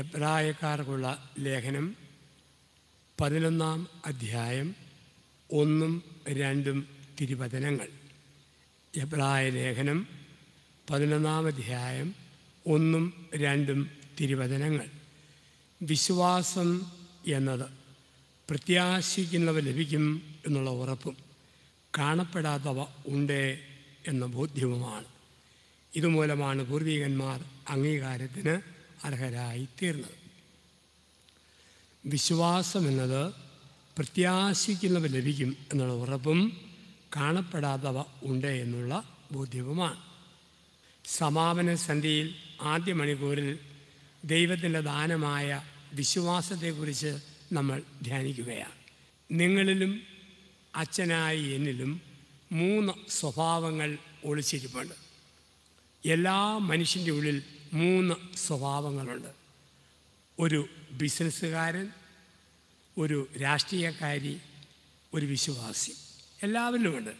എബ്രായക്കാർക്കുള്ള ലേഖനം പതിനൊന്നാം അധ്യായം ഒന്നും രണ്ടും തിരുവചനങ്ങൾ എബ്രായ ലേഖനം പതിനൊന്നാം അധ്യായം ഒന്നും രണ്ടും തിരുവചനങ്ങൾ വിശ്വാസം എന്നത് പ്രത്യാശിക്കുന്നവ ലഭിക്കും എന്നുള്ള ഉറപ്പും കാണപ്പെടാത്തവ ഉണ്ട് എന്ന ബോധ്യവുമാണ് ഇതുമൂലമാണ് പൂർവികന്മാർ അംഗീകാരത്തിന് അർഹരായിത്തീർന്നത് വിശ്വാസം എന്നത് പ്രത്യാശിക്കുന്നവ ലഭിക്കും എന്നുള്ള ഉറപ്പും കാണപ്പെടാത്തവ ഉണ്ട് എന്നുള്ള ബോധ്യവുമാണ് സമാപന സന്ധിയിൽ ആദ്യ മണിക്കൂറിൽ ദൈവത്തിൻ്റെ ദാനമായ വിശ്വാസത്തെക്കുറിച്ച് നമ്മൾ ധ്യാനിക്കുകയാണ് നിങ്ങളിലും അച്ഛനായി എന്നിലും മൂന്ന് സ്വഭാവങ്ങൾ ഒളിച്ചിരിപ്പുണ്ട് എല്ലാ മനുഷ്യൻ്റെ ഉള്ളിൽ മൂന്ന് സ്വഭാവങ്ങളുണ്ട് ഒരു ബിസിനസ്സുകാരൻ ഒരു രാഷ്ട്രീയക്കാരി ഒരു വിശ്വാസി എല്ലാവരിലുമുണ്ട്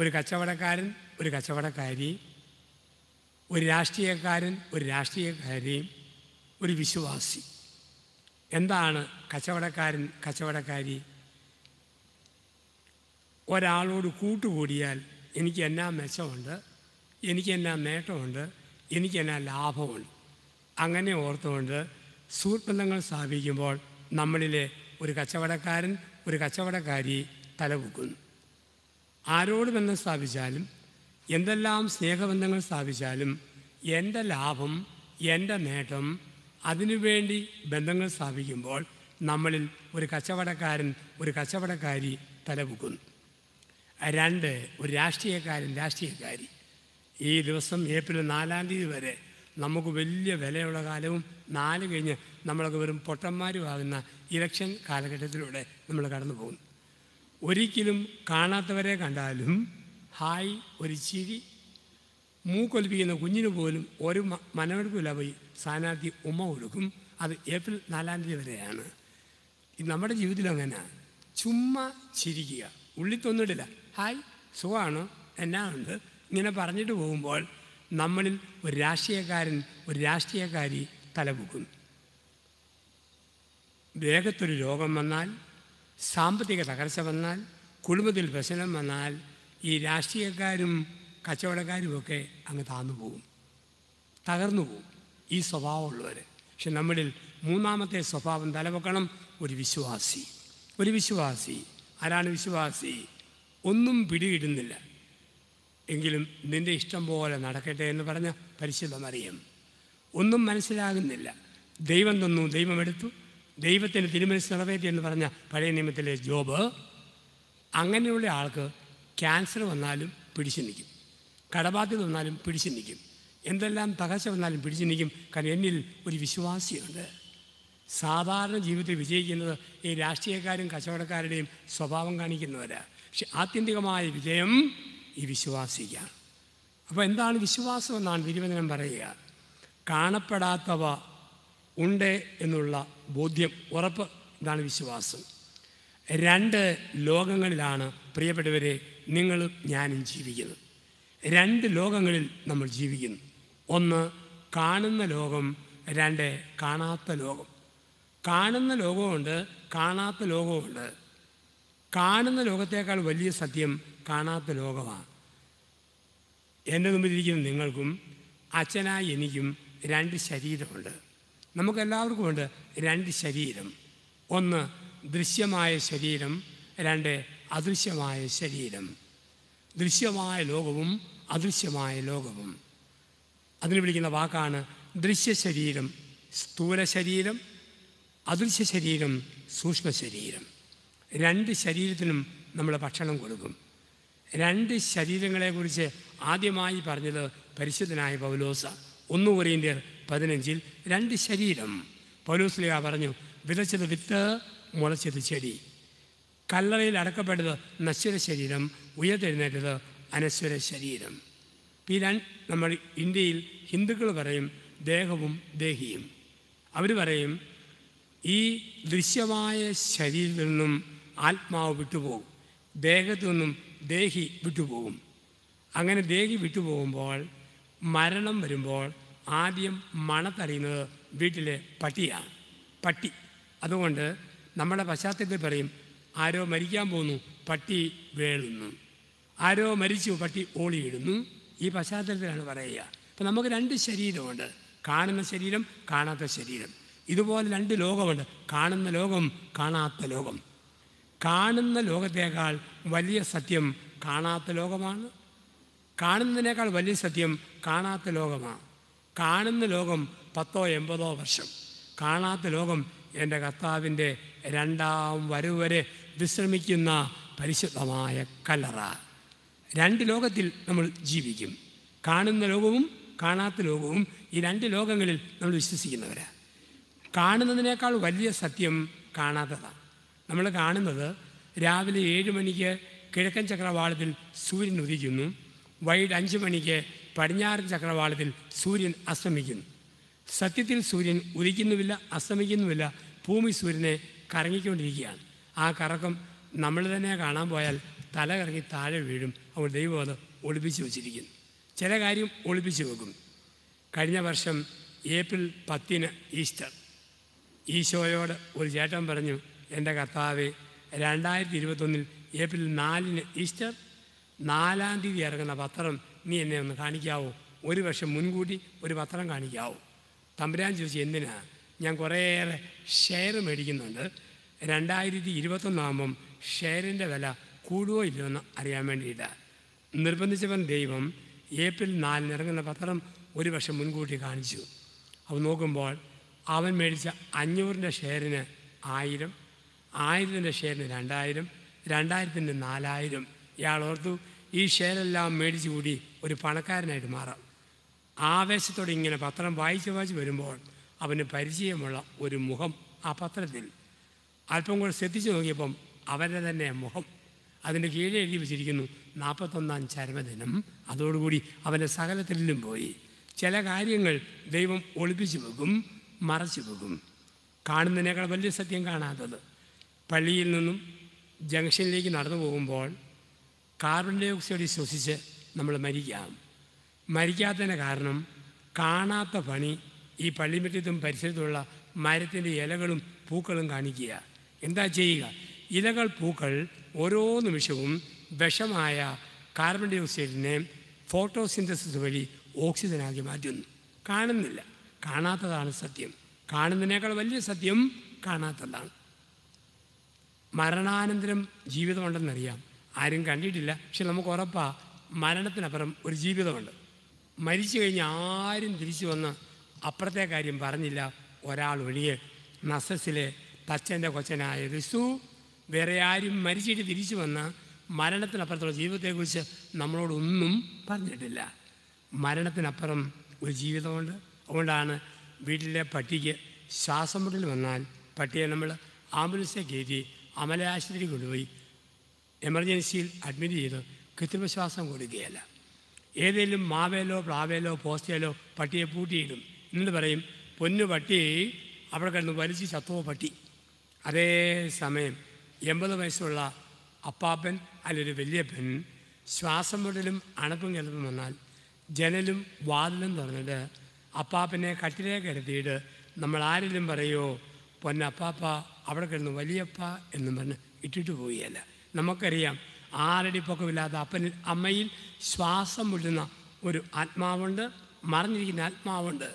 ഒരു കച്ചവടക്കാരൻ ഒരു കച്ചവടക്കാരി ഒരു രാഷ്ട്രീയക്കാരൻ ഒരു രാഷ്ട്രീയക്കാരിയും ഒരു വിശ്വാസി എന്താണ് കച്ചവടക്കാരൻ കച്ചവടക്കാരി ഒരാളോട് കൂട്ടുകൂടിയാൽ എനിക്ക് എന്നാ മെച്ചമുണ്ട് എനിക്ക് എന്നാ നേട്ടമുണ്ട് എനിക്കെന്നാ ലാഭമുണ്ട് അങ്ങനെ ഓർത്തുകൊണ്ട് സുഹൃത്ബന്ധങ്ങൾ സ്ഥാപിക്കുമ്പോൾ നമ്മളിലെ ഒരു കച്ചവടക്കാരൻ ഒരു കച്ചവടക്കാരി തലപൊക്കുന്നു ആരോട് ബന്ധം സ്ഥാപിച്ചാലും എന്തെല്ലാം സ്നേഹബന്ധങ്ങൾ സ്ഥാപിച്ചാലും എൻ്റെ ലാഭം എൻ്റെ നേട്ടം അതിനുവേണ്ടി ബന്ധങ്ങൾ സ്ഥാപിക്കുമ്പോൾ നമ്മളിൽ ഒരു കച്ചവടക്കാരൻ ഒരു കച്ചവടക്കാരി തലപൊക്കുന്നു രണ്ട് ഒരു രാഷ്ട്രീയക്കാരൻ രാഷ്ട്രീയക്കാരി ഈ ദിവസം ഏപ്രിൽ നാലാം തീയതി വരെ നമുക്ക് വലിയ വിലയുള്ള കാലവും നാല് കഴിഞ്ഞ് നമ്മളൊക്കെ വെറും പൊട്ടന്മാരുമാകുന്ന ഇലക്ഷൻ കാലഘട്ടത്തിലൂടെ നമ്മൾ കടന്നു പോകുന്നു ഒരിക്കലും കാണാത്തവരെ കണ്ടാലും ഹായ് ഒരു ചിരി മൂക്കൊലിപ്പിക്കുന്ന കുഞ്ഞിന് പോലും ഒരു മനമെടുപ്പില്ല പോയി സ്ഥാനാർത്ഥി ഉമ്മ കൊടുക്കും അത് ഏപ്രിൽ നാലാം തീയതി വരെയാണ് നമ്മുടെ ജീവിതത്തിൽ അങ്ങനെ ചുമ്മാ ചിരിക്കുക ഉള്ളിൽ തൊന്നിടില്ല ഹായ് സുഖമാണോ എന്നാ ഉണ്ട് ഇങ്ങനെ പറഞ്ഞിട്ട് പോകുമ്പോൾ നമ്മളിൽ ഒരു രാഷ്ട്രീയക്കാരൻ ഒരു രാഷ്ട്രീയക്കാരി തലപൊക്കുന്നു വേഗത്തൊരു രോഗം വന്നാൽ സാമ്പത്തിക തകർച്ച വന്നാൽ കുടുംബത്തിൽ പ്രശ്നം വന്നാൽ ഈ രാഷ്ട്രീയക്കാരും കച്ചവടക്കാരുമൊക്കെ അങ്ങ് താന്നു പോകും തകർന്നു പോകും ഈ സ്വഭാവമുള്ളവർ പക്ഷെ നമ്മളിൽ മൂന്നാമത്തെ സ്വഭാവം തലവെക്കണം ഒരു വിശ്വാസി ഒരു വിശ്വാസി ആരാണ് വിശ്വാസി ഒന്നും പിടിയിടുന്നില്ല എങ്കിലും നിൻ്റെ ഇഷ്ടം പോലെ നടക്കട്ടെ എന്ന് പറഞ്ഞ പരിശുദ്ധ അറിയും ഒന്നും മനസ്സിലാകുന്നില്ല ദൈവം തന്നു ദൈവമെടുത്തു ദൈവത്തിന് തിരുമനസ് നിറവേറ്റി എന്ന് പറഞ്ഞ പഴയ നിയമത്തിലെ ജോബ് അങ്ങനെയുള്ള ആൾക്ക് ക്യാൻസർ വന്നാലും പിടിച്ചു നിൽക്കും കടബാധ്യത വന്നാലും പിടിച്ചു നിൽക്കും എന്തെല്ലാം തകർച്ച വന്നാലും പിടിച്ചു നിൽക്കും കാരണം എന്നിൽ ഒരു വിശ്വാസിയുണ്ട് സാധാരണ ജീവിതത്തിൽ വിജയിക്കുന്നത് ഈ രാഷ്ട്രീയക്കാരും കച്ചവടക്കാരുടെയും സ്വഭാവം കാണിക്കുന്നവരാണ് പക്ഷെ ആത്യന്തികമായ വിജയം ഈ വിശ്വാസിക്കാണ് അപ്പോൾ എന്താണ് വിശ്വാസം എന്നാണ് തിരുവചനം പറയുക കാണപ്പെടാത്തവ ഉണ്ട് എന്നുള്ള ബോധ്യം ഉറപ്പ് ഇതാണ് വിശ്വാസം രണ്ട് ലോകങ്ങളിലാണ് പ്രിയപ്പെട്ടവരെ നിങ്ങളും ഞാനും ജീവിക്കുന്നത് രണ്ട് ലോകങ്ങളിൽ നമ്മൾ ജീവിക്കുന്നു ഒന്ന് കാണുന്ന ലോകം രണ്ട് കാണാത്ത ലോകം കാണുന്ന ലോകമുണ്ട് കാണാത്ത ലോകമുണ്ട് കാണുന്ന ലോകത്തേക്കാൾ വലിയ സത്യം കാണാത്ത ലോകമാണ് എൻ്റെ മുമ്പിലിരിക്കുന്ന നിങ്ങൾക്കും അച്ഛനായി എനിക്കും രണ്ട് ശരീരമുണ്ട് നമുക്കെല്ലാവർക്കും ഉണ്ട് രണ്ട് ശരീരം ഒന്ന് ദൃശ്യമായ ശരീരം രണ്ട് അദൃശ്യമായ ശരീരം ദൃശ്യമായ ലോകവും അദൃശ്യമായ ലോകവും അതിന് വിളിക്കുന്ന വാക്കാണ് ദൃശ്യ ശരീരം സ്ഥൂല ശരീരം അദൃശ്യ ശരീരം സൂക്ഷ്മ ശരീരം രണ്ട് ശരീരത്തിനും നമ്മൾ ഭക്ഷണം കൊടുക്കും രണ്ട് ശരീരങ്ങളെക്കുറിച്ച് ആദ്യമായി പറഞ്ഞത് പരിശുദ്ധനായ പൗലോസ ഒന്നു കുറേൻ്റെ പതിനഞ്ചിൽ രണ്ട് ശരീരം പൗലോസ്ലിയ പറഞ്ഞു വിതച്ചത് വിത്ത് മുളച്ചത് ചെടി കല്ലറയിൽ അടക്കപ്പെട്ടത് നശ്വര ശരീരം ഉയർത്തെഴുന്നേറ്റത് അനശ്വര ശരീരം ഈ രണ്ട് നമ്മൾ ഇന്ത്യയിൽ ഹിന്ദുക്കൾ പറയും ദേഹവും ദേഹിയും അവർ പറയും ഈ ദൃശ്യമായ ശരീരത്തിൽ നിന്നും ആത്മാവ് വിട്ടുപോകും ദേഹത്തു നിന്നും ദേഹി വിട്ടുപോകും അങ്ങനെ ദേഹി വിട്ടുപോകുമ്പോൾ മരണം വരുമ്പോൾ ആദ്യം മണത്തറിയുന്നത് വീട്ടിലെ പട്ടിയാണ് പട്ടി അതുകൊണ്ട് നമ്മുടെ പശ്ചാത്തലത്തിൽ പറയും ആരോ മരിക്കാൻ പോകുന്നു പട്ടി വേളുന്നു ആരോ മരിച്ചു പട്ടി ഓളിയിടുന്നു ഈ പശ്ചാത്തലത്തിലാണ് പറയുക അപ്പം നമുക്ക് രണ്ട് ശരീരമുണ്ട് കാണുന്ന ശരീരം കാണാത്ത ശരീരം ഇതുപോലെ രണ്ട് ലോകമുണ്ട് കാണുന്ന ലോകം കാണാത്ത ലോകം കാണുന്ന ലോകത്തേക്കാൾ വലിയ സത്യം കാണാത്ത ലോകമാണ് കാണുന്നതിനേക്കാൾ വലിയ സത്യം കാണാത്ത ലോകമാണ് കാണുന്ന ലോകം പത്തോ എൺപതോ വർഷം കാണാത്ത ലോകം എൻ്റെ കർത്താവിൻ്റെ രണ്ടാം വരവ് വരെ വിശ്രമിക്കുന്ന പരിശുദ്ധമായ കലറ രണ്ട് ലോകത്തിൽ നമ്മൾ ജീവിക്കും കാണുന്ന ലോകവും കാണാത്ത ലോകവും ഈ രണ്ട് ലോകങ്ങളിൽ നമ്മൾ വിശ്വസിക്കുന്നവരാണ് കാണുന്നതിനേക്കാൾ വലിയ സത്യം കാണാത്തതാണ് നമ്മൾ കാണുന്നത് രാവിലെ ഏഴ് മണിക്ക് കിഴക്കൻ ചക്രവാളത്തിൽ സൂര്യൻ ഉദിക്കുന്നു വൈകിട്ട് അഞ്ച് മണിക്ക് പടിഞ്ഞാറൻ ചക്രവാളത്തിൽ സൂര്യൻ അസ്തമിക്കുന്നു സത്യത്തിൽ സൂര്യൻ ഉദിക്കുന്നുമില്ല അസ്തമിക്കുന്നുമില്ല ഭൂമി സൂര്യനെ കറങ്ങിക്കൊണ്ടിരിക്കുകയാണ് ആ കറക്കം നമ്മൾ തന്നെ കാണാൻ പോയാൽ തല കറങ്ങി താഴെ വീഴും അവൾ ദൈവം അത് ഒളിപ്പിച്ചു വച്ചിരിക്കുന്നു ചില കാര്യം ഒളിപ്പിച്ചു വെക്കും കഴിഞ്ഞ വർഷം ഏപ്രിൽ പത്തിന് ഈസ്റ്റർ ഈശോയോട് ഒരു ചേട്ടൻ പറഞ്ഞു എൻ്റെ കർത്താവ് രണ്ടായിരത്തി ഇരുപത്തൊന്നിൽ ഏപ്രിൽ നാലിന് ഈസ്റ്റർ നാലാം തീയതി ഇറങ്ങുന്ന പത്രം നീ എന്നെ ഒന്ന് കാണിക്കാവോ ഒരു വർഷം മുൻകൂട്ടി ഒരു പത്രം കാണിക്കാവോ തമ്പുരാൻ ചോദിച്ചു എന്തിനാ ഞാൻ കുറേയേറെ ഷെയർ മേടിക്കുന്നുണ്ട് രണ്ടായിരത്തി ഇരുപത്തൊന്നാകുമ്പം ഷെയറിൻ്റെ വില കൂടുവോ ഇല്ലയോ എന്ന് അറിയാൻ വേണ്ടിയിട്ട് നിർബന്ധിച്ചവൻ ദൈവം ഏപ്രിൽ നാലിന് ഇറങ്ങുന്ന പത്രം ഒരു വർഷം മുൻകൂട്ടി കാണിച്ചു അവ നോക്കുമ്പോൾ അവൻ മേടിച്ച അഞ്ഞൂറിൻ്റെ ഷെയറിന് ആയിരം ആയിരത്തിൻ്റെ ഷെയറിന് രണ്ടായിരം രണ്ടായിരത്തിൻ്റെ നാലായിരം ഇയാൾ ഓർത്തു ഈ ഷെയറെല്ലാം മേടിച്ചു കൂടി ഒരു പണക്കാരനായിട്ട് മാറാം ആവേശത്തോടെ ഇങ്ങനെ പത്രം വായിച്ച് വായിച്ച് വരുമ്പോൾ അവന് പരിചയമുള്ള ഒരു മുഖം ആ പത്രത്തിൽ അല്പം കൂടെ ശ്രദ്ധിച്ചു നോക്കിയപ്പം അവൻ്റെ തന്നെ മുഖം അതിൻ്റെ കീഴെ എഴുതി വെച്ചിരിക്കുന്നു നാൽപ്പത്തൊന്നാം ചരമദിനം അതോടുകൂടി അവൻ്റെ സകലത്തിലും പോയി ചില കാര്യങ്ങൾ ദൈവം ഒളിപ്പിച്ചു വെക്കും മറച്ചു വെക്കും കാണുന്നതിനേക്കാൾ വലിയ സത്യം കാണാത്തത് പള്ളിയിൽ നിന്നും ജംഗ്ഷനിലേക്ക് നടന്നു പോകുമ്പോൾ കാർബൺ ഡൈ ഓക്സൈഡ് ശ്വസിച്ച് നമ്മൾ മരിക്കാം മരിക്കാത്തതിന് കാരണം കാണാത്ത പണി ഈ പള്ളിമുറ്റത്തും പരിസരത്തുള്ള മരത്തിൻ്റെ ഇലകളും പൂക്കളും കാണിക്കുക എന്താ ചെയ്യുക ഇലകൾ പൂക്കൾ ഓരോ നിമിഷവും വിഷമായ കാർബൺ ഡൈ ഓക്സൈഡിനെ ഫോട്ടോസിന്തസിസ് വഴി ഓക്സിജനാക്കി മാറ്റുന്നു കാണുന്നില്ല കാണാത്തതാണ് സത്യം കാണുന്നതിനേക്കാൾ വലിയ സത്യം കാണാത്തതാണ് മരണാനന്തരം ജീവിതമുണ്ടെന്നറിയാം ആരും കണ്ടിട്ടില്ല പക്ഷെ നമുക്ക് ഉറപ്പാ മരണത്തിനപ്പുറം ഒരു ജീവിതമുണ്ട് മരിച്ചു കഴിഞ്ഞ് ആരും തിരിച്ചു വന്ന് അപ്പുറത്തെ കാര്യം പറഞ്ഞില്ല ഒരാൾ ഒഴികെ നസസിലെ തച്ചൻ്റെ കൊച്ചനായ റിസു വേറെ ആരും മരിച്ചിട്ട് തിരിച്ചു വന്ന് മരണത്തിനപ്പുറത്തുള്ള ജീവിതത്തെക്കുറിച്ച് നമ്മളോടൊന്നും പറഞ്ഞിട്ടില്ല മരണത്തിനപ്പുറം ഒരു ജീവിതമുണ്ട് അതുകൊണ്ടാണ് വീട്ടിലെ പട്ടിക്ക് ശ്വാസം മുട്ടൽ വന്നാൽ പട്ടിയെ നമ്മൾ ആംബുലൻസിൽ കയറ്റി അമല ആശുപത്രി കൊണ്ടുപോയി എമർജൻസിയിൽ അഡ്മിറ്റ് ചെയ്ത് കൃത്രിമശ്വാസം കൊടുക്കുകയല്ല ഏതെങ്കിലും മാവേലോ പ്ലാവേലോ പോസ്റ്റേലോ പട്ടിയെ പൂട്ടിയിടും എന്നിട്ട് പറയും പൊന്നു പട്ടി അവിടെ കിടന്ന് വലിച്ച് ചത്തോ പട്ടി അതേ സമയം എൺപത് വയസ്സുള്ള അപ്പാപ്പൻ അല്ലെങ്കിൽ വലിയപ്പൻ ശ്വാസം മുടലും അണപ്പും കിടപ്പും വന്നാൽ ജനലും വാതിലും തുറന്നിട്ട് അപ്പാപ്പനെ കട്ടിലേക്ക് കിടത്തിയിട്ട് നമ്മൾ ആരെങ്കിലും പറയോ പൊന്നപ്പാപ്പ അവിടെ കിടന്ന് വലിയപ്പ എന്ന് പറഞ്ഞ് ഇട്ടിട്ട് പോവുകയല്ല നമുക്കറിയാം ആരടി പൊക്കമില്ലാത്ത അപ്പനിൽ അമ്മയിൽ ശ്വാസം വിടുന്ന ഒരു ആത്മാവുണ്ട് മറിഞ്ഞിരിക്കുന്ന ആത്മാവുണ്ട്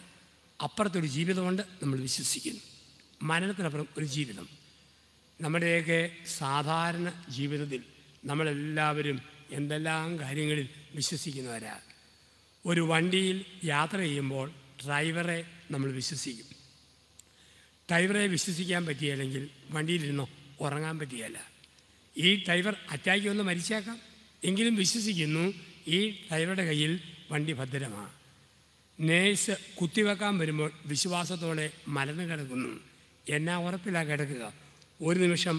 അപ്പുറത്തൊരു ജീവിതമുണ്ട് നമ്മൾ വിശ്വസിക്കുന്നു മരണത്തിനപ്പുറം ഒരു ജീവിതം നമ്മുടെയൊക്കെ സാധാരണ ജീവിതത്തിൽ നമ്മളെല്ലാവരും എന്തെല്ലാം കാര്യങ്ങളിൽ വിശ്വസിക്കുന്നവരാ ഒരു വണ്ടിയിൽ യാത്ര ചെയ്യുമ്പോൾ ഡ്രൈവറെ നമ്മൾ വിശ്വസിക്കും ഡ്രൈവറെ വിശ്വസിക്കാൻ പറ്റിയല്ലെങ്കിൽ വണ്ടിയിലിരുന്നോ ഉറങ്ങാൻ പറ്റിയല്ല ഈ ഡ്രൈവർ അറ്റാക്ക് വന്ന് മരിച്ചേക്കാം എങ്കിലും വിശ്വസിക്കുന്നു ഈ ഡ്രൈവറുടെ കയ്യിൽ വണ്ടി ഭദ്രമാണ് നേഴ്സ് കുത്തിവെക്കാൻ വരുമ്പോൾ വിശ്വാസത്തോടെ മലന്ന് കിടക്കുന്നു എന്നാ ഉറപ്പിലാണ് കിടക്കുക ഒരു നിമിഷം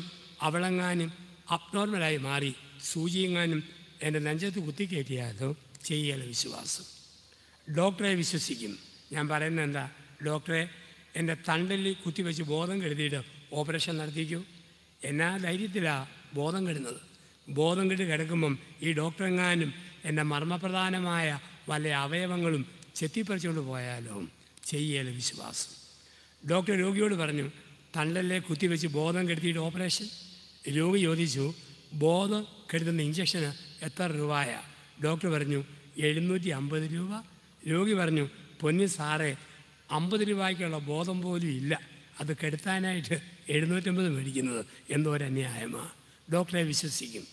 അവളങ്ങാനും അബ്നോർമലായി മാറി സൂചിയെങ്ങാനും എൻ്റെ നെഞ്ചത്ത് കുത്തിക്കയറ്റിയാലോ ചെയ്യല വിശ്വാസം ഡോക്ടറെ വിശ്വസിക്കും ഞാൻ പറയുന്നത് എന്താ ഡോക്ടറെ എൻ്റെ തണ്ടലിൽ കുത്തിവെച്ച് ബോധം കെടുത്തിയിട്ട് ഓപ്പറേഷൻ നടത്തിക്കൂ എന്നാ ധൈര്യത്തിലാണ് ബോധം കെടുന്നത് ബോധം കെട്ട് കിടക്കുമ്പം ഈ ഡോക്ടറെങ്ങാനും എൻ്റെ മർമ്മപ്രധാനമായ വല്ല അവയവങ്ങളും ചെത്തിപ്പറിച്ചുകൊണ്ട് പോയാലോ ചെയ്യല വിശ്വാസം ഡോക്ടർ രോഗിയോട് പറഞ്ഞു തണ്ടലിലെ കുത്തിവെച്ച് ബോധം കെടുത്തിയിട്ട് ഓപ്പറേഷൻ രോഗി ചോദിച്ചു ബോധം കെടുത്തുന്ന ഇഞ്ചക്ഷന് എത്ര രൂപയാ ഡോക്ടർ പറഞ്ഞു എഴുന്നൂറ്റി അമ്പത് രൂപ രോഗി പറഞ്ഞു പൊന്നി സാറേ അമ്പത് രൂപയ്ക്കുള്ള ബോധം പോലും ഇല്ല അത് കെടുത്താനായിട്ട് എഴുന്നൂറ്റമ്പത് മേടിക്കുന്നത് എന്തോരം അന്യായമാണ് ഡോക്ടറെ വിശ്വസിക്കും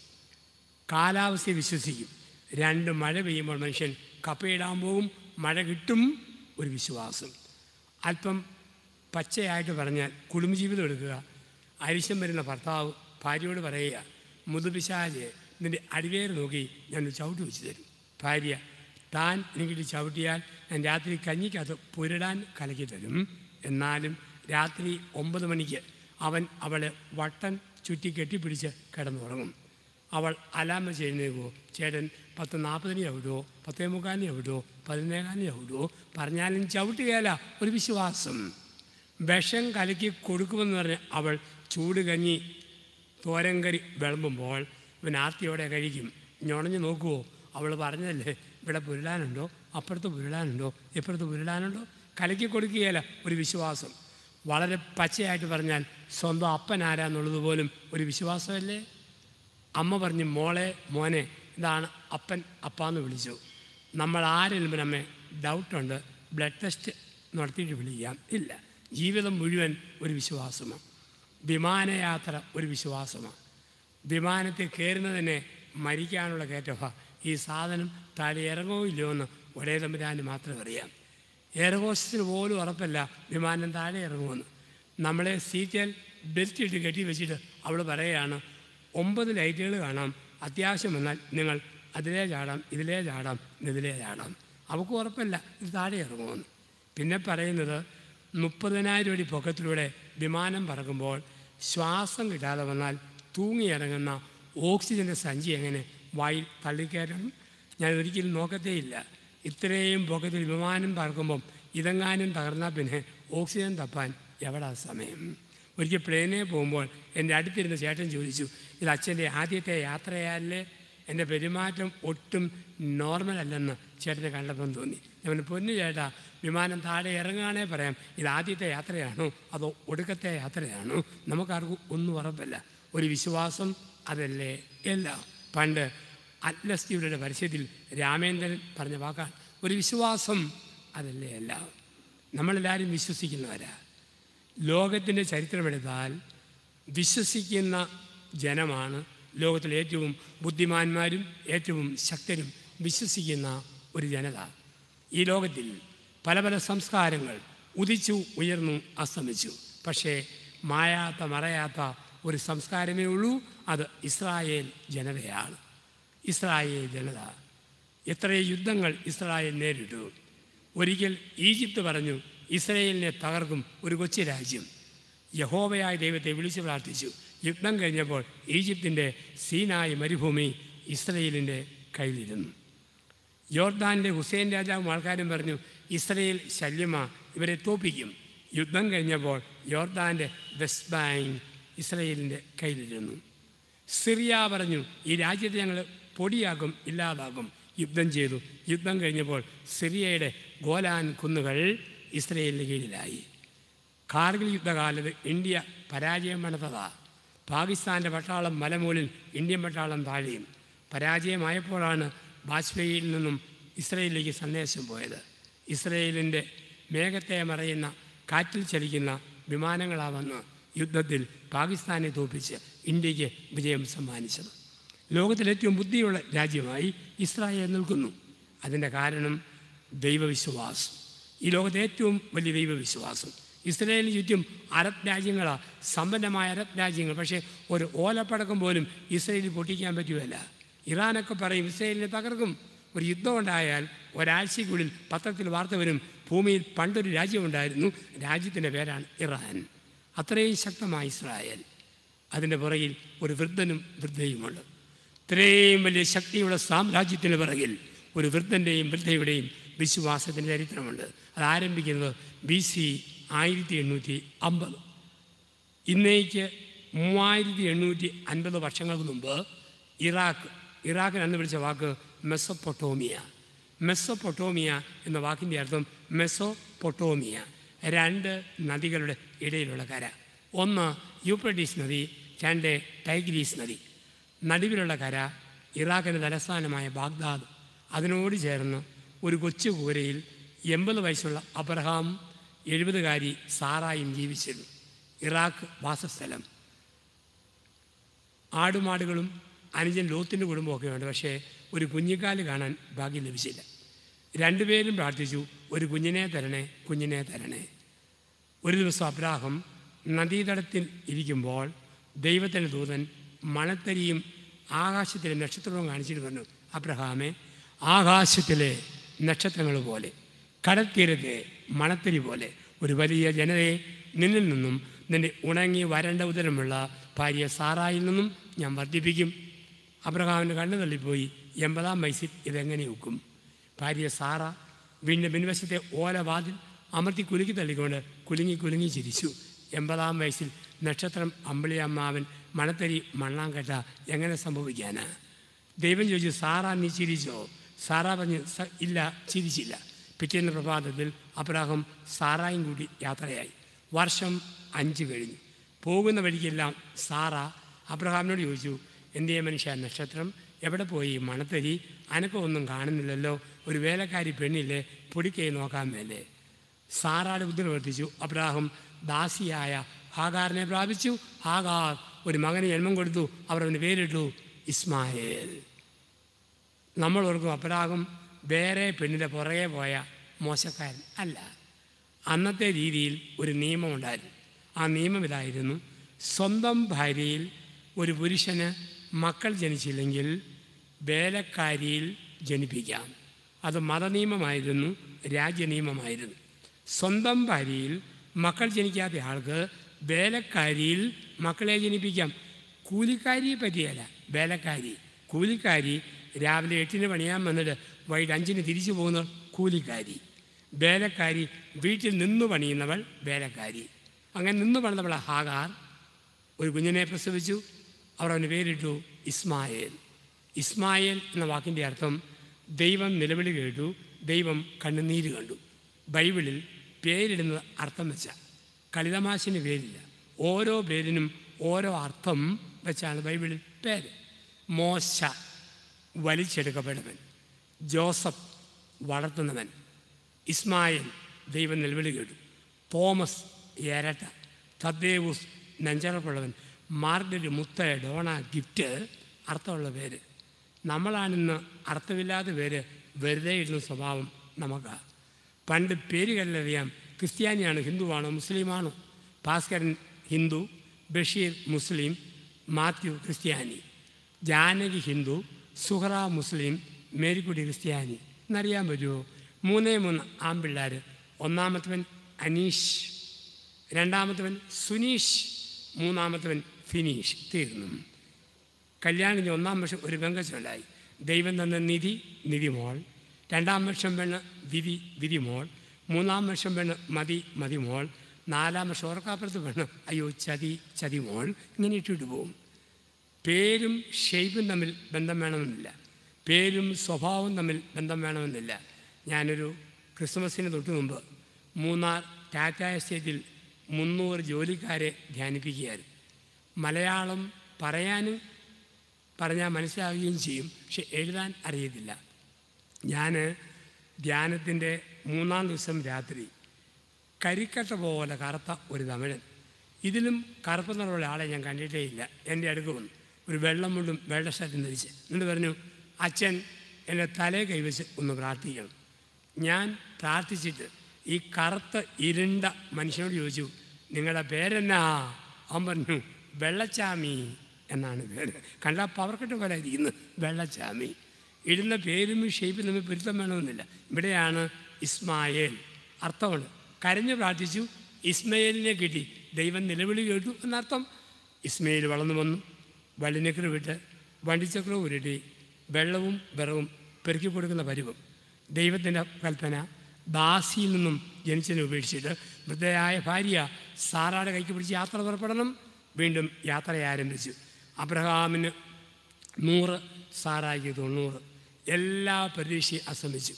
കാലാവസ്ഥയെ വിശ്വസിക്കും രണ്ട് മഴ പെയ്യുമ്പോൾ മനുഷ്യൻ കപ്പയിടാൻ പോകും മഴ കിട്ടും ഒരു വിശ്വാസം അല്പം പച്ചയായിട്ട് പറഞ്ഞാൽ കുടുംബജീവിതം എടുക്കുക അരിശം വരുന്ന ഭർത്താവ് ഭാര്യയോട് പറയുക മുതുപിശാചെ നിൻ്റെ അടിവേര് നോക്കി ഞാനൊരു ചവിട്ടി വെച്ച് തരും ഭാര്യ താൻ എനിക്കിട്ട് ചവിട്ടിയാൽ രാത്രി അത് പുരടാൻ കലക്കി തരും എന്നാലും രാത്രി ഒമ്പത് മണിക്ക് അവൻ അവളെ വട്ടൻ ചുറ്റി കെട്ടിപ്പിടിച്ച് കിടന്നുറങ്ങും അവൾ അലാമ ചെയ്യുന്നേക്കോ ചേട്ടൻ പത്ത് നാൽപ്പതിന് എവിടോ പത്തേ മുക്കാലിന് എവിടോ പതിനേകാലിന് എവിടോ പറഞ്ഞാലും ചവിട്ടുകയല്ല ഒരു വിശ്വാസം വിഷം കലക്കി കൊടുക്കുമെന്ന് പറഞ്ഞ് അവൾ ചൂട് കഞ്ഞി തോരങ്കരി വിളമ്പുമ്പോൾ ഇവൻ ആർത്തിയോടെ കഴിക്കും ഞൊണഞ്ഞ് നോക്കുമോ അവൾ പറഞ്ഞതല്ലേ ഇവിടെ പുരുളാനുണ്ടോ അപ്പുറത്ത് പുരുളാനുണ്ടോ ഇപ്പുറത്ത് പുരുളാനുണ്ടോ കലക്കി കൊടുക്കുകയല്ല ഒരു വിശ്വാസം വളരെ പച്ചയായിട്ട് പറഞ്ഞാൽ സ്വന്തം അപ്പൻ ആരാന്നുള്ളത് പോലും ഒരു വിശ്വാസമല്ലേ അമ്മ പറഞ്ഞു മോളെ മോനെ ഇതാണ് അപ്പൻ അപ്പാന്ന് വിളിച്ചു നമ്മൾ ആരെങ്കിലും നമ്മെ ഡൗട്ടുണ്ട് ബ്ലഡ് ടെസ്റ്റ് നടത്തിയിട്ട് വിളിക്കാം ഇല്ല ജീവിതം മുഴുവൻ ഒരു വിശ്വാസമാണ് വിമാനയാത്ര ഒരു വിശ്വാസമാണ് വിമാനത്തിൽ കയറുന്നതിനെ മരിക്കാനുള്ള കയറ്റഭ ഈ സാധനം താഴെ ഇറങ്ങോ ഇല്ലയോ എന്ന് ഒരേ തമ്പുരാന് മാത്രമേ അറിയാം എയർഹോസ്റ്റിന് പോലും ഉറപ്പല്ല വിമാനം താഴെ ഇറങ്ങുമെന്ന് നമ്മളെ സീറ്റിൽ ബെൽറ്റ് ഇട്ട് കെട്ടി വെച്ചിട്ട് അവൾ പറയുകയാണ് ഒമ്പത് ലൈറ്റുകൾ കാണാം അത്യാവശ്യം വന്നാൽ നിങ്ങൾ അതിലേ ചാടാം ഇതിലേ ചാടാം ഇതിലേ ചാടാം അവൾക്ക് ഉറപ്പല്ല ഇത് താഴെ ഇറങ്ങുമെന്ന് പിന്നെ പറയുന്നത് മുപ്പതിനായിരം അടി പൊക്കത്തിലൂടെ വിമാനം പറക്കുമ്പോൾ ശ്വാസം കിട്ടാതെ വന്നാൽ തൂങ്ങിയിറങ്ങുന്ന ഓക്സിജൻ്റെ സഞ്ചി എങ്ങനെ വായിൽ തള്ളിക്കയറ്റണം ഞാൻ ഒരിക്കലും നോക്കത്തേയില്ല ഇത്രയും പൊക്കത്തിൽ വിമാനം തകർക്കുമ്പം ഇതെങ്ങാനും തകർന്നാൽ പിന്നെ ഓക്സിജൻ തപ്പാൻ എവിടാ സമയം ഒരിക്കൽ പ്ലെയിനെ പോകുമ്പോൾ എൻ്റെ അടുത്തിരുന്ന ചേട്ടൻ ചോദിച്ചു ഇത് അച്ഛൻ്റെ ആദ്യത്തെ യാത്രയല്ലേ എൻ്റെ പെരുമാറ്റം ഒട്ടും നോർമൽ അല്ലെന്ന് ചേട്ടനെ കണ്ടപ്പം തോന്നി ഞാൻ പൊന്നു ചേട്ടാ വിമാനം താഴെ ഇറങ്ങുകയാണേ പറയാം ഇത് ആദ്യത്തെ യാത്രയാണോ അതോ ഒടുക്കത്തെ യാത്രയാണോ നമുക്കാർക്കും ഒന്നും ഉറപ്പല്ല ഒരു വിശ്വാസം അതല്ലേ എല്ലാം പണ്ട് അറ്റ്ലസ്റ്റിയുടെ പരസ്യത്തിൽ രാമേന്ദ്രൻ പറഞ്ഞ വാക്കാണ് ഒരു വിശ്വാസം അതല്ലേ അല്ല നമ്മളെല്ലാവരും വിശ്വസിക്കുന്നവരാ ലോകത്തിൻ്റെ ചരിത്രമെടുത്താൽ വിശ്വസിക്കുന്ന ജനമാണ് ലോകത്തിലെ ഏറ്റവും ബുദ്ധിമാന്മാരും ഏറ്റവും ശക്തരും വിശ്വസിക്കുന്ന ഒരു ജനത ഈ ലോകത്തിൽ പല പല സംസ്കാരങ്ങൾ ഉദിച്ചു ഉയർന്നു അസ്തമിച്ചു പക്ഷേ മായാത്ത മറയാത്ത ഒരു സംസ്കാരമേ ഉള്ളൂ അത് ഇസ്രായേൽ ജനതയാണ് ഇസ്രായേൽ ജനത എത്ര യുദ്ധങ്ങൾ ഇസ്രായേൽ നേരിട്ടു ഒരിക്കൽ ഈജിപ്ത് പറഞ്ഞു ഇസ്രായേലിനെ തകർക്കും ഒരു കൊച്ചു രാജ്യം യഹോവയായ ദൈവത്തെ വിളിച്ചു പ്രാർത്ഥിച്ചു യുദ്ധം കഴിഞ്ഞപ്പോൾ ഈജിപ്തിൻ്റെ സീനായ മരുഭൂമി ഇസ്രയേലിൻ്റെ കയ്യിലിരുന്നു യോർദാനിലെ ഹുസൈൻ രാജാവും ആൾക്കാരും പറഞ്ഞു ഇസ്രയേൽ ശല്യമാ ഇവരെ തോപ്പിക്കും യുദ്ധം കഴിഞ്ഞപ്പോൾ ജോർദാൻ്റെ വെസ്റ്റ് ബാങ്ക് ഇസ്രയേലിൻ്റെ കയ്യിലിരുന്നു സിറിയ പറഞ്ഞു ഈ രാജ്യത്തെ ഞങ്ങൾ പൊടിയാകും ഇല്ലാതാകും യുദ്ധം ചെയ്തു യുദ്ധം കഴിഞ്ഞപ്പോൾ സിറിയയുടെ ഗോലാൻ കുന്നുകൾ ഇസ്രയേലിൻ്റെ കീഴിലായി കാർഗിൽ യുദ്ധകാലത്ത് ഇന്ത്യ പരാജയം നടത്തതാണ് പാകിസ്ഥാൻ്റെ പട്ടാളം മലമൂലിൽ ഇന്ത്യൻ പട്ടാളം താഴെയും പരാജയമായപ്പോഴാണ് ബാജ്പേയിയിൽ നിന്നും ഇസ്രയേലിലേക്ക് സന്ദേശം പോയത് ഇസ്രയേലിൻ്റെ മേഘത്തെ മറയുന്ന കാറ്റിൽ ചലിക്കുന്ന വിമാനങ്ങളാണെന്ന് യുദ്ധത്തിൽ പാകിസ്ഥാനെ തോൽപ്പിച്ച് ഇന്ത്യക്ക് വിജയം സമ്മാനിച്ചത് ലോകത്തിലെ ഏറ്റവും ബുദ്ധിയുള്ള രാജ്യമായി ഇസ്രായേൽ നിൽക്കുന്നു അതിൻ്റെ കാരണം ദൈവവിശ്വാസം ഈ ലോകത്തെ ഏറ്റവും വലിയ ദൈവവിശ്വാസം ഇസ്രായേലിന് ചുറ്റും അറബ് രാജ്യങ്ങളാണ് സമ്പന്നമായ അറബ് രാജ്യങ്ങൾ പക്ഷേ ഒരു ഓലപ്പടക്കം പോലും ഇസ്രയേലിൽ പൊട്ടിക്കാൻ പറ്റുകയല്ല ഇറാനൊക്കെ പറയും ഇസ്രയേലിനെ തകർക്കും ഒരു യുദ്ധം ഉണ്ടായാൽ ഒരാഴ്ചയ്ക്കുള്ളിൽ പത്രത്തിൽ വാർത്ത വരും ഭൂമിയിൽ പണ്ടൊരു രാജ്യമുണ്ടായിരുന്നു രാജ്യത്തിൻ്റെ പേരാണ് ഇറാൻ അത്രയും ശക്തമായ ഇസ്രായേൽ അതിൻ്റെ പുറകിൽ ഒരു വൃദ്ധനും വൃദ്ധയുമുണ്ട് ഇത്രയും വലിയ ശക്തിയുള്ള സാമ്രാജ്യത്തിന് പിറകിൽ ഒരു വൃദ്ധൻ്റെയും വൃദ്ധയുടെയും വിശ്വാസത്തിൻ്റെ ചരിത്രമുണ്ട് അത് ആരംഭിക്കുന്നത് ബി സി ആയിരത്തി എണ്ണൂറ്റി അമ്പത് ഇന്നേക്ക് മൂവായിരത്തി എണ്ണൂറ്റി അൻപത് വർഷങ്ങൾക്ക് മുമ്പ് ഇറാഖ് ഇറാഖിന് അന്ന് വിളിച്ച വാക്ക് മെസ്സൊപ്പൊട്ടോമിയ മെസ്സൊപ്പൊട്ടോമിയ എന്ന വാക്കിൻ്റെ അർത്ഥം മെസ്സൊപ്പൊട്ടോമിയ രണ്ട് നദികളുടെ ഇടയിലുള്ള കര ഒന്ന് യൂപ്രട്ടീസ് നദി രണ്ട് ടൈഗ്രീസ് നദി നടുവിലുള്ള കര ഇറാഖിൻ്റെ തലസ്ഥാനമായ ബാഗ്ദാദ് അതിനോട് ചേർന്ന് ഒരു കൊച്ചു കൂരയിൽ എൺപത് വയസ്സുള്ള അബ്രഹാം എഴുപതുകാരി സാറായും ജീവിച്ചിരുന്നു ഇറാഖ് വാസസ്ഥലം ആടുമാടുകളും അനുജൻ ലോത്തിൻ്റെ കുടുംബമൊക്കെ ഉണ്ട് പക്ഷേ ഒരു കുഞ്ഞിക്കാല് കാണാൻ ഭാഗ്യം ലഭിച്ചില്ല രണ്ടുപേരും പ്രാർത്ഥിച്ചു ഒരു കുഞ്ഞിനെ തരണേ കുഞ്ഞിനെ തരണേ ഒരു ദിവസം അബ്രാഹം നദീതടത്തിൽ ഇരിക്കുമ്പോൾ ദൈവത്തിൻ്റെ ദൂതൻ മണത്തരിയും ആകാശത്തിലെ നക്ഷത്രവും കാണിച്ചിട്ട് പറഞ്ഞു അബ്രഹാമെ ആകാശത്തിലെ നക്ഷത്രങ്ങൾ പോലെ കടൽത്തീരത്തെ മണത്തരി പോലെ ഒരു വലിയ ജനതയെ നിന്നിൽ നിന്നും നിന്റെ ഉണങ്ങി വരണ്ട ഉദരമുള്ള ഭാര്യ സാറായിൽ നിന്നും ഞാൻ വർദ്ധിപ്പിക്കും അബ്രഹാമിൻ്റെ കണ്ണു തള്ളിപ്പോയി എൺപതാം വയസ്സിൽ ഇതെങ്ങനെ വെക്കും ഭാര്യ സാറ വീടിൻ്റെ പിൻവശത്തെ വാതിൽ അമർത്തി കുലുങ്ങി തള്ളിക്കൊണ്ട് കുലുങ്ങി കുലുങ്ങി ചിരിച്ചു എൺപതാം വയസ്സിൽ നക്ഷത്രം അമ്പിളിയമ്മാവൻ മണത്തരി മണ്ണാങ്കട്ട എങ്ങനെ സംഭവിക്കാന് ദൈവം ചോദിച്ചു സാറാ നീ ചിരിച്ചോ സാറാ പറഞ്ഞു ഇല്ല ചിരിച്ചില്ല പിറ്റേന്ന പ്രഭാതത്തിൽ അബ്രാഹം സാറായും കൂടി യാത്രയായി വർഷം അഞ്ച് കഴിഞ്ഞു പോകുന്ന വഴിക്കെല്ലാം സാറ അബ്രഹാമിനോട് ചോദിച്ചു എന്തേ മനുഷ്യ നക്ഷത്രം എവിടെ പോയി മണത്തരി അനക്കമൊന്നും കാണുന്നില്ലല്ലോ ഒരു വേലക്കാരി പെണ്ണില്ലേ പൊടിക്കൈ നോക്കാമെന്നല്ലേ സാറാട് ബുദ്ധി പ്രവർത്തിച്ചു അബ്രാഹം ദാസിയായ ഹാഗാറിനെ പ്രാപിച്ചു ഹാഗാർ ഒരു മകന് ജന്മം കൊടുത്തു അവർ അവന് പേരിട്ടു ഇസ്മായേൽ നമ്മൾ ഓർക്കും അബ്രാഹം വേറെ പെണ്ണിൻ്റെ പുറകെ പോയ മോശക്കാരൻ അല്ല അന്നത്തെ രീതിയിൽ ഒരു നിയമമുണ്ടായിരുന്നു ആ നിയമം ഇതായിരുന്നു സ്വന്തം ഭാര്യയിൽ ഒരു പുരുഷന് മക്കൾ ജനിച്ചില്ലെങ്കിൽ വേലക്കാരിയിൽ ജനിപ്പിക്കാം അത് മതനിയമമായിരുന്നു രാജ്യനിയമമായിരുന്നു സ്വന്തം ഭാര്യയിൽ മക്കൾ ജനിക്കാത്ത ആൾക്ക് വേലക്കാരിയിൽ മക്കളെ ജനിപ്പിക്കാം കൂലിക്കാരിയെ പറ്റിയല്ല വേലക്കാരി കൂലിക്കാരി രാവിലെ എട്ടിന് പണിയാൻ വന്നിട്ട് വൈകിട്ട് അഞ്ചിന് തിരിച്ചു പോകുന്ന കൂലിക്കാരി വേലക്കാരി വീട്ടിൽ നിന്ന് പണിയുന്നവൾ വേലക്കാരി അങ്ങനെ നിന്ന് പണിതവൾ ഹാഗാർ ഒരു കുഞ്ഞിനെ പ്രസവിച്ചു അവർ അവന് പേരിട്ടു ഇസ്മായേൽ ഇസ്മായേൽ എന്ന വാക്കിൻ്റെ അർത്ഥം ദൈവം നിലവിളി കേട്ടു ദൈവം കണ്ണുനീര് കണ്ടു ബൈബിളിൽ പേരിടുന്നത് അർത്ഥം വെച്ച കളിതമാശിന് പേരില്ല ഓരോ പേരിനും ഓരോ അർത്ഥം വെച്ചാണ് ബൈബിളിൽ പേര് മോശ വലിച്ചെടുക്കപ്പെടുന്നവൻ ജോസഫ് വളർത്തുന്നവൻ ഇസ്മായിൽ ദൈവം നിലവിളി കേട്ടു തോമസ് ഏരട്ട തദ്ദേവൂസ് നെഞ്ചറപ്പുള്ളവൻ മാർഗരറ്റ് മുത്ത ഡോണ ഗിഫ്റ്റ് അർത്ഥമുള്ള പേര് നമ്മളാണിന്ന് അർത്ഥമില്ലാത്ത പേര് വെറുതെ ഇടുന്ന സ്വഭാവം നമുക്ക് പണ്ട് പേര് ക്രിസ്ത്യാനിയാണ് ഹിന്ദുവാണോ മുസ്ലിമാണോ ഭാസ്കരൻ ഹിന്ദു ബഷീർ മുസ്ലിം മാത്യു ക്രിസ്ത്യാനി ജാനകി ഹിന്ദു സുഹറ മുസ്ലിം മേരിക്കുടി ക്രിസ്ത്യാനി എന്നറിയാൻ പറ്റുമോ മൂന്നേ മൂന്ന് ആമ്പിള്ളാർ ഒന്നാമത്തവൻ അനീഷ് രണ്ടാമത്തവൻ സുനീഷ് മൂന്നാമത്തവൻ ഫിനിഷ് തീർന്നു കല്യാണിന് ഒന്നാം വർഷം ഒരു പെങ്കച്ചുണ്ടായി ദൈവം തന്ന നിധി നിധി മോൾ രണ്ടാം വർഷം പെണ്ണ് വിധി വിധി മോൾ മൂന്നാം വർഷം പെണ്ണ് മതി മതി മോൾ നാലാം വർഷം ഓർക്കാപ്പുറത്ത് വേണം അയ്യോ ചതി ചതി മോൾ ഇങ്ങനെ ഇട്ടിട്ട് പോകും പേരും ഷെയ്പും തമ്മിൽ ബന്ധം വേണമെന്നില്ല പേരും സ്വഭാവവും തമ്മിൽ ബന്ധം വേണമെന്നില്ല ഞാനൊരു ക്രിസ്മസിന് തൊട്ട് മുമ്പ് മൂന്നാർ ടാറ്റ എസ്റ്റേറ്റിൽ മുന്നൂറ് ജോലിക്കാരെ ധ്യാനിപ്പിക്കുകയായിരുന്നു മലയാളം പറയാനും പറഞ്ഞാൽ മനസ്സിലാവുകയും ചെയ്യും പക്ഷെ എഴുതാൻ അറിയത്തില്ല ഞാൻ ധ്യാനത്തിൻ്റെ മൂന്നാം ദിവസം രാത്രി കരിക്കട്ട പോലെ കറുത്ത ഒരു തമിഴൻ ഇതിലും കറുപ്പ് നിറമുള്ള ആളെ ഞാൻ കണ്ടിട്ടേ ഇല്ല എൻ്റെ അടുത്ത് വന്നു ഒരു വെള്ളം മുള്ളും വെള്ള സ്ഥലം ധരിച്ച് എന്നിട്ട് പറഞ്ഞു അച്ഛൻ എൻ്റെ തലേ കൈവച്ച് ഒന്ന് പ്രാർത്ഥിക്കണം ഞാൻ പ്രാർത്ഥിച്ചിട്ട് ഈ കറുത്ത ഇരുണ്ട മനുഷ്യനോട് ചോദിച്ചു നിങ്ങളുടെ പേരെന്നാ അവൻ പറഞ്ഞു വെള്ളച്ചാമി എന്നാണ് പേര് കണ്ടാൽ പവർക്കെട്ട് പോലെ ഇരിക്കുന്നത് വെള്ളച്ചാമി ഇടുന്ന പേരും ഷേപ്പും തമ്മിൽ പൊരുത്തം വേണമെന്നില്ല ഇവിടെയാണ് ഇസ്മായേൽ അർത്ഥമാണ് കരഞ്ഞു പ്രാർത്ഥിച്ചു ഇസ്മയേലിനെ കിട്ടി ദൈവം നിലവിളി കേട്ടു എന്നർത്ഥം ഇസ്മയിൽ വളർന്നു വന്നു വള്ളിനക്കറ് വിട്ട് വണ്ടിച്ചക്രം ഉരുട്ടി വെള്ളവും വിറവും പെറുക്കി കൊടുക്കുന്ന പരിവം ദൈവത്തിൻ്റെ കൽപ്പന ദാസിയിൽ നിന്നും ജനിച്ചതിനെ ഉപേക്ഷിച്ചിട്ട് വൃദ്ധയായ ഭാര്യ സാറാടെ കൈക്ക് പിടിച്ച് യാത്ര പുറപ്പെടണം വീണ്ടും യാത്ര ആരംഭിച്ചു അബ്രഹാമിന് നൂറ് സാറായി തൊണ്ണൂറ് എല്ലാ പ്രതീക്ഷയും അസമിച്ചു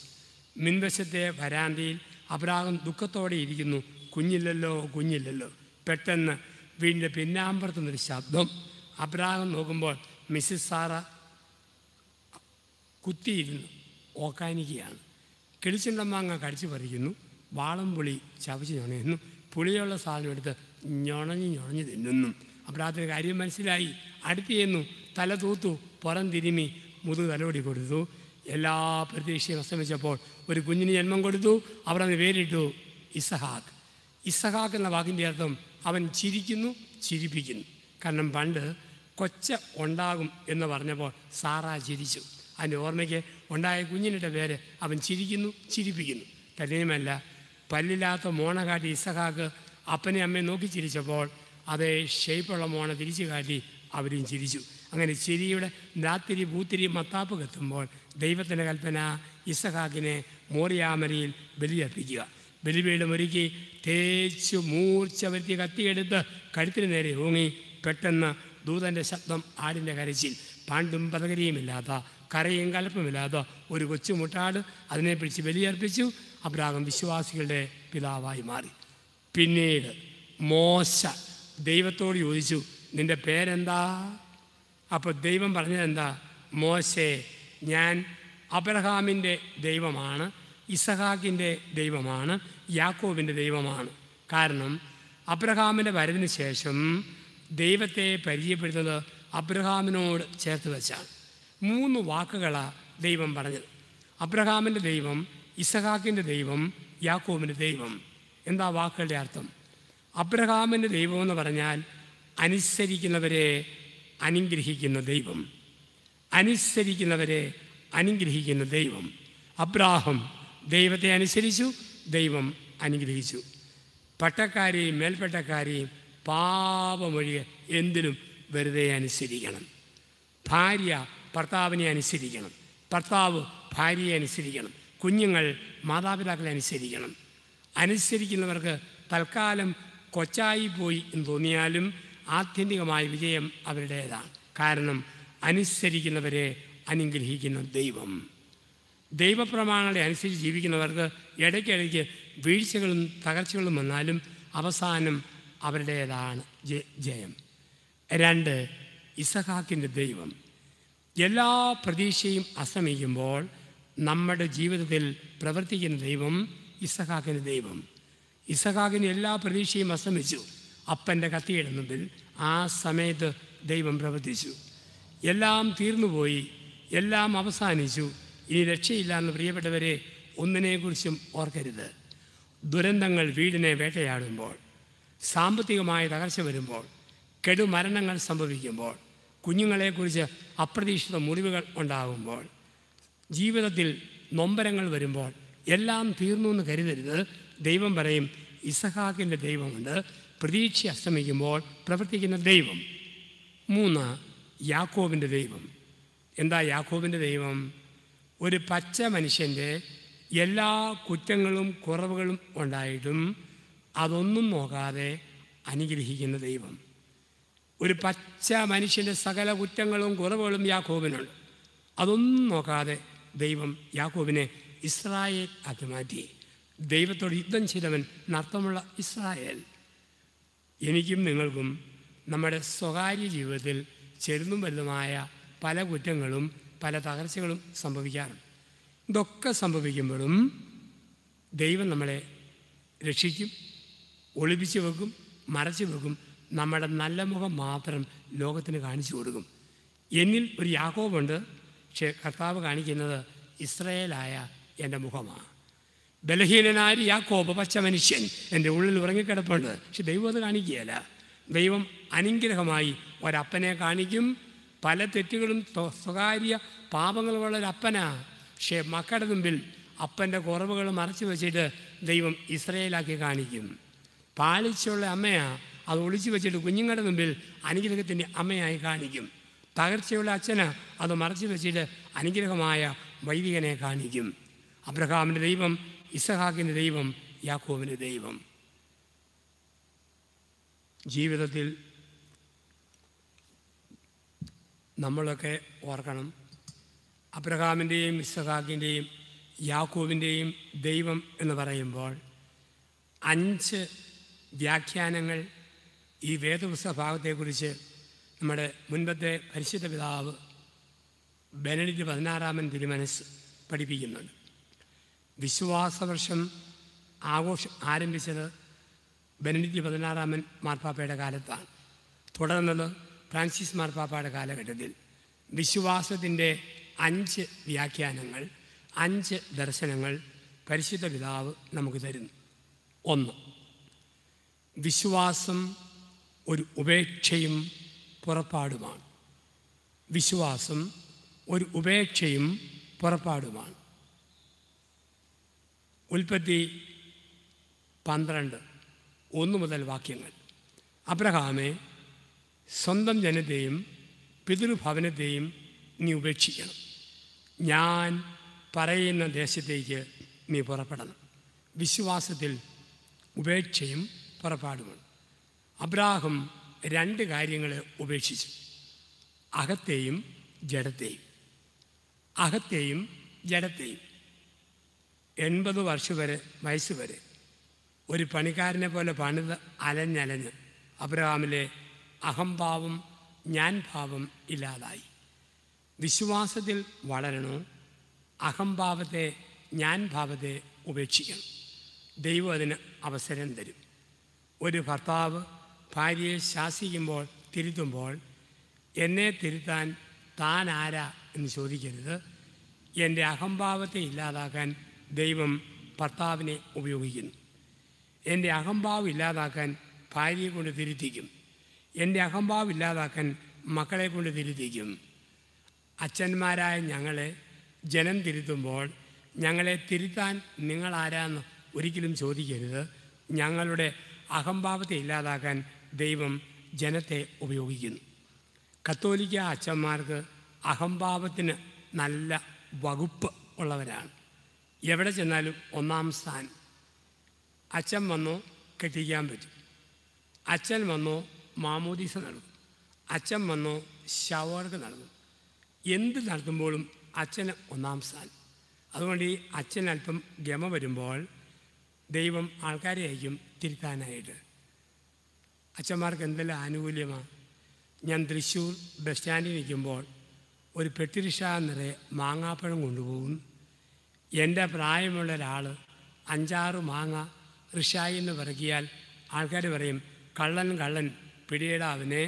മിൻവശത്തെ വരാന്തയിൽ അബ്രഹാം ദുഃഖത്തോടെ ഇരിക്കുന്നു കുഞ്ഞില്ലല്ലോ കുഞ്ഞില്ലല്ലോ പെട്ടെന്ന് വീണ്ടും പിന്നാമ്പുറത്തു നിന്നൊരു ശബ്ദം അബ്രഹാം നോക്കുമ്പോൾ മിസ്സിസ് സാറ കുത്തിയിരുന്നു ഓക്കാനിക്കുകയാണ് കിളിച്ചുണ്ട മാങ്ങ കടിച്ചു പറിക്കുന്നു വാളം പുളി ചവച്ചു ഞണയുന്നു പുളിയുള്ള സാധനം എടുത്ത് ഞൊണഞ്ഞ് ഞൊണഞ്ഞ് തിന്നുന്നു അപ്പഴാത്തൊരു കാര്യം മനസ്സിലായി അടുത്ത് ചെയ്യുന്നു തല തൂത്തു പുറം തിരുമി മുതു തലോടി കൊടുത്തു എല്ലാ പ്രതീക്ഷയും അസ്തമിച്ചപ്പോൾ ഒരു കുഞ്ഞിന് ജന്മം കൊടുത്തു അവിടെ പേരിട്ടു ഇസഹാക്ക് ഇസഹാക്ക് എന്ന വാക്കിൻ്റെ അർത്ഥം അവൻ ചിരിക്കുന്നു ചിരിപ്പിക്കുന്നു കാരണം പണ്ട് കൊച്ച ഉണ്ടാകും എന്ന് പറഞ്ഞപ്പോൾ സാറ ചിരിച്ചു അതിൻ്റെ ഓർമ്മയ്ക്ക് ഉണ്ടായ കുഞ്ഞിനിട്ട പേര് അവൻ ചിരിക്കുന്നു ചിരിപ്പിക്കുന്നു തന്നെയുമല്ല പല്ലില്ലാത്ത മോണ കാട്ടി ഇസഹാക്ക് അപ്പനെ അമ്മയെ നോക്കി ചിരിച്ചപ്പോൾ അതേ ഷെയ്പ്പുള്ള മോണെ തിരിച്ചു കാട്ടി അവരും ചിരിച്ചു അങ്ങനെ ചിരിയുടെ രാത്രി ഭൂത്തിരി മത്താപ്പ് കത്തുമ്പോൾ ദൈവത്തിൻ്റെ കൽപ്പന ഇസഹാക്കിനെ മോറിയാമരയിൽ ബലിയർപ്പിക്കുക ബലിപീഠം ഒരുക്കി തേച്ചു മൂർച്ച വരുത്തി കത്തിയെടുത്ത് കഴുത്തിന് നേരെ ഊങ്ങി പെട്ടെന്ന് ദൂതൻ്റെ ശബ്ദം ആടിൻ്റെ കരച്ചിൽ പാണ്ടും പതകരിയുമില്ലാത്ത കരയും കലപ്പുമില്ലാത്ത ഒരു കൊച്ചുമുട്ടാട് അതിനെ പിടിച്ച് ബലിയർപ്പിച്ചു അബ്രാഹം വിശ്വാസികളുടെ പിതാവായി മാറി പിന്നീട് മോശ ദൈവത്തോട് ചോദിച്ചു നിൻ്റെ പേരെന്താ അപ്പോൾ ദൈവം പറഞ്ഞതെന്താ മോശേ ഞാൻ അബ്രഹാമിൻ്റെ ദൈവമാണ് ഇസഹാക്കിൻ്റെ ദൈവമാണ് യാക്കോബിൻ്റെ ദൈവമാണ് കാരണം അബ്രഹാമിൻ്റെ വരതിന് ശേഷം ദൈവത്തെ പരിചയപ്പെടുത്തുന്നത് അബ്രഹാമിനോട് ചേർത്ത് വെച്ചാണ് മൂന്ന് വാക്കുകളാണ് ദൈവം പറഞ്ഞത് അബ്രഹാമിൻ്റെ ദൈവം ഇസഹാക്കിൻ്റെ ദൈവം യാക്കോബിൻ്റെ ദൈവം എന്താ വാക്കുകളുടെ അർത്ഥം അബ്രഹാമിൻ്റെ ദൈവം എന്ന് പറഞ്ഞാൽ അനുസരിക്കുന്നവരെ അനുഗ്രഹിക്കുന്ന ദൈവം അനുസരിക്കുന്നവരെ അനുഗ്രഹിക്കുന്ന ദൈവം അബ്രാഹം ദൈവത്തെ അനുസരിച്ചു ദൈവം അനുഗ്രഹിച്ചു പട്ടക്കാരെയും മേൽപ്പട്ടക്കാരെയും പാപമൊഴികെ എന്തിനും വെറുതെ അനുസരിക്കണം ഭാര്യ ഭർത്താവിനെ അനുസരിക്കണം ഭർത്താവ് ഭാര്യയെ അനുസരിക്കണം കുഞ്ഞുങ്ങൾ മാതാപിതാക്കളെ അനുസരിക്കണം അനുസരിക്കുന്നവർക്ക് തൽക്കാലം കൊച്ചായി പോയി എന്ന് തോന്നിയാലും ആത്യന്തികമായ വിജയം അവരുടേതാണ് കാരണം അനുസരിക്കുന്നവരെ അനുഗ്രഹിക്കുന്ന ദൈവം ദൈവപ്രമാണങ്ങളെ അനുസരിച്ച് ജീവിക്കുന്നവർക്ക് ഇടയ്ക്കിടയ്ക്ക് വീഴ്ചകളും തകർച്ചകളും വന്നാലും അവസാനം അവരുടേതാണ് ജയം രണ്ട് ഇസഹാക്കിൻ്റെ ദൈവം എല്ലാ പ്രതീക്ഷയും അസമിക്കുമ്പോൾ നമ്മുടെ ജീവിതത്തിൽ പ്രവർത്തിക്കുന്ന ദൈവം ഇസഹാക്കിന് ദൈവം ഇസഹാക്കിന് എല്ലാ പ്രതീക്ഷയും അസ്തമിച്ചു അപ്പൻ്റെ കത്തിയിടുന്നതിൽ ആ സമയത്ത് ദൈവം പ്രവർത്തിച്ചു എല്ലാം തീർന്നുപോയി എല്ലാം അവസാനിച്ചു ഇനി രക്ഷയില്ല എന്ന് പ്രിയപ്പെട്ടവരെ ഒന്നിനെക്കുറിച്ചും ഓർക്കരുത് ദുരന്തങ്ങൾ വീടിനെ വേട്ടയാടുമ്പോൾ സാമ്പത്തികമായ തകർച്ച വരുമ്പോൾ കെടുമരണങ്ങൾ സംഭവിക്കുമ്പോൾ കുഞ്ഞുങ്ങളെക്കുറിച്ച് അപ്രതീക്ഷിത മുറിവുകൾ ഉണ്ടാകുമ്പോൾ ജീവിതത്തിൽ നൊമ്പരങ്ങൾ വരുമ്പോൾ എല്ലാം തീർന്നു എന്ന് കരുതരുത് ദൈവം പറയും ഇസഹാക്കിൻ്റെ ദൈവമുണ്ട് പ്രതീക്ഷ അസ്തമിക്കുമ്പോൾ പ്രവർത്തിക്കുന്ന ദൈവം മൂന്ന് യാക്കോബിൻ്റെ ദൈവം എന്താ യാക്കോബിൻ്റെ ദൈവം ഒരു പച്ച മനുഷ്യൻ്റെ എല്ലാ കുറ്റങ്ങളും കുറവുകളും ഉണ്ടായിട്ടും അതൊന്നും നോക്കാതെ അനുഗ്രഹിക്കുന്ന ദൈവം ഒരു പച്ച മനുഷ്യൻ്റെ സകല കുറ്റങ്ങളും കുറവുകളും യാക്കോബിനുണ്ട് അതൊന്നും നോക്കാതെ ദൈവം യാക്കോബിനെ ഇസ്രായേൽ ആക്കി മാറ്റി ദൈവത്തോട് യുദ്ധം ചെയ്തവൻ നർത്തമുള്ള ഇസ്രായേൽ എനിക്കും നിങ്ങൾക്കും നമ്മുടെ സ്വകാര്യ ജീവിതത്തിൽ ചെറുതും വലുതുമായ പല കുറ്റങ്ങളും പല തകർച്ചകളും സംഭവിക്കാറുണ്ട് ഇതൊക്കെ സംഭവിക്കുമ്പോഴും ദൈവം നമ്മളെ രക്ഷിക്കും ഒളിപ്പിച്ചു വെക്കും മറച്ചു വെക്കും നമ്മുടെ നല്ല മുഖം മാത്രം ലോകത്തിന് കാണിച്ചു കൊടുക്കും എന്നിൽ ഒരു യാക്കോബുണ്ട് പക്ഷേ കർത്താവ് കാണിക്കുന്നത് ഇസ്രയേലായ എൻ്റെ മുഖമാണ് ബലഹീനനായ യാക്കോബ് പച്ച മനുഷ്യൻ എൻ്റെ ഉള്ളിൽ ഉറങ്ങിക്കിടപ്പുണ്ട് പക്ഷെ ദൈവം അത് കാണിക്കുകയല്ല ദൈവം അനുഗ്രഹമായി ഒരപ്പനെ കാണിക്കും പല തെറ്റുകളും സ്വകാര്യ പാപങ്ങളുമുള്ള ഒരപ്പനാ പക്ഷേ മക്കളുടെ മുമ്പിൽ അപ്പൻ്റെ കുറവുകൾ മറച്ചു വെച്ചിട്ട് ദൈവം ഇസ്രയേലാക്കി കാണിക്കും പാളിച്ചുള്ള അമ്മയാ അത് ഒളിച്ചു വെച്ചിട്ട് കുഞ്ഞുങ്ങളുടെ മുമ്പിൽ അനുഗ്രഹത്തിൻ്റെ അമ്മയായി കാണിക്കും തകർച്ചയുള്ള അച്ഛന് അത് മറച്ചു വെച്ചിട്ട് അനുഗ്രഹമായ വൈദികനെ കാണിക്കും അബ്രഹാമിൻ്റെ ദൈവം ഇസഹാക്കിൻ്റെ ദൈവം യാക്കോവിൻ്റെ ദൈവം ജീവിതത്തിൽ നമ്മളൊക്കെ ഓർക്കണം അബ്രഹാമിൻ്റെയും ഇസഹാക്കിൻ്റെയും യാക്കോവിൻ്റെയും ദൈവം എന്ന് പറയുമ്പോൾ അഞ്ച് വ്യാഖ്യാനങ്ങൾ ഈ വേദപുസ്തക ഭാഗത്തെക്കുറിച്ച് നമ്മുടെ മുൻപത്തെ പരിശുദ്ധ പിതാവ് ബെനഡിറ്റ് പതിനാറാമൻ തിരുമനസ് പഠിപ്പിക്കുന്നുണ്ട് വിശ്വാസവർഷം ആഘോഷം ആരംഭിച്ചത് ബെനഡിക്ട് പതിനാറാമൻ മാർപ്പാപ്പയുടെ കാലത്താണ് തുടർന്നത് ഫ്രാൻസിസ് മാർപ്പാപ്പയുടെ കാലഘട്ടത്തിൽ വിശ്വാസത്തിൻ്റെ അഞ്ച് വ്യാഖ്യാനങ്ങൾ അഞ്ച് ദർശനങ്ങൾ പരിശുദ്ധ പിതാവ് നമുക്ക് തരുന്നു ഒന്ന് വിശ്വാസം ഒരു ഉപേക്ഷയും പുറപ്പാടുമാണ് വിശ്വാസം ഒരു ഉപേക്ഷയും പുറപ്പാടുമാണ് ഉൽപ്പത്തി പന്ത്രണ്ട് ഒന്ന് മുതൽ വാക്യങ്ങൾ അബ്രഹാമെ സ്വന്തം ജനത്തെയും പിതൃഭവനത്തെയും നീ ഉപേക്ഷിക്കണം ഞാൻ പറയുന്ന ദേശത്തേക്ക് നീ പുറപ്പെടണം വിശ്വാസത്തിൽ ഉപേക്ഷയും പുറപ്പാടുമാണ് അബ്രാഹം രണ്ട് കാര്യങ്ങളെ ഉപേക്ഷിച്ചു അകത്തെയും ജഡത്തെയും അകത്തെയും ജഡത്തെയും എൺപത് വർഷം വരെ വയസ്സ് വരെ ഒരു പണിക്കാരനെ പോലെ പണിത് അലഞ്ഞലഞ്ഞ് അബ്രഹാമിലെ അഹംഭാവം ഞാൻ ഭാവം ഇല്ലാതായി വിശ്വാസത്തിൽ വളരണോ അഹംഭാവത്തെ ഞാൻ ഭാവത്തെ ഉപേക്ഷിക്കണം ദൈവം അതിന് അവസരം തരും ഒരു ഭർത്താവ് ഭാര്യയെ ശാസിക്കുമ്പോൾ തിരുത്തുമ്പോൾ എന്നെ തിരുത്താൻ താൻ ആരാ എന്ന് ചോദിക്കരുത് എൻ്റെ അഹംഭാവത്തെ ഇല്ലാതാക്കാൻ ദൈവം ഭർത്താവിനെ ഉപയോഗിക്കുന്നു എൻ്റെ അഹംഭാവം ഇല്ലാതാക്കാൻ ഭാര്യയെ കൊണ്ട് തിരുത്തിക്കും എൻ്റെ അഹംഭാവം ഇല്ലാതാക്കാൻ മക്കളെ കൊണ്ട് തിരുത്തിക്കും അച്ഛന്മാരായ ഞങ്ങളെ ജനം തിരുത്തുമ്പോൾ ഞങ്ങളെ തിരുത്താൻ നിങ്ങളാരാന്ന് ഒരിക്കലും ചോദിക്കരുത് ഞങ്ങളുടെ അഹംഭാവത്തെ ഇല്ലാതാക്കാൻ ദൈവം ജനത്തെ ഉപയോഗിക്കുന്നു കത്തോലിക്ക അച്ഛന്മാർക്ക് അഹംഭാവത്തിന് നല്ല വകുപ്പ് ഉള്ളവരാണ് എവിടെ ചെന്നാലും ഒന്നാം സ്ഥാനം അച്ഛൻ വന്നോ കെട്ടിക്കാൻ പറ്റും അച്ഛൻ വന്നോ മാമോദീസ നടക്കും അച്ഛൻ വന്നോ ഷവർക്ക് നടക്കും എന്ത് നടത്തുമ്പോഴും അച്ഛന് ഒന്നാം സ്ഥാനം അതുകൊണ്ട് ഈ അച്ഛൻ അല്പം ഗമ വരുമ്പോൾ ദൈവം ആൾക്കാരെ അയക്കും തിരുത്താനായിട്ട് അച്ഛന്മാർക്ക് എന്തെല്ലാം ആനുകൂല്യമാണ് ഞാൻ തൃശ്ശൂർ ബസ് സ്റ്റാൻഡിൽ നിൽക്കുമ്പോൾ ഒരു പെട്ടിരിഷ നിറയെ മാങ്ങാപ്പഴം കൊണ്ടുപോകും എൻ്റെ പ്രായമുള്ള ഒരാൾ അഞ്ചാറ് മാങ്ങ റിഷായി എന്ന് പറക്കിയാൽ ആൾക്കാർ പറയും കള്ളൻ കള്ളൻ പിടിയുടെ അവനെ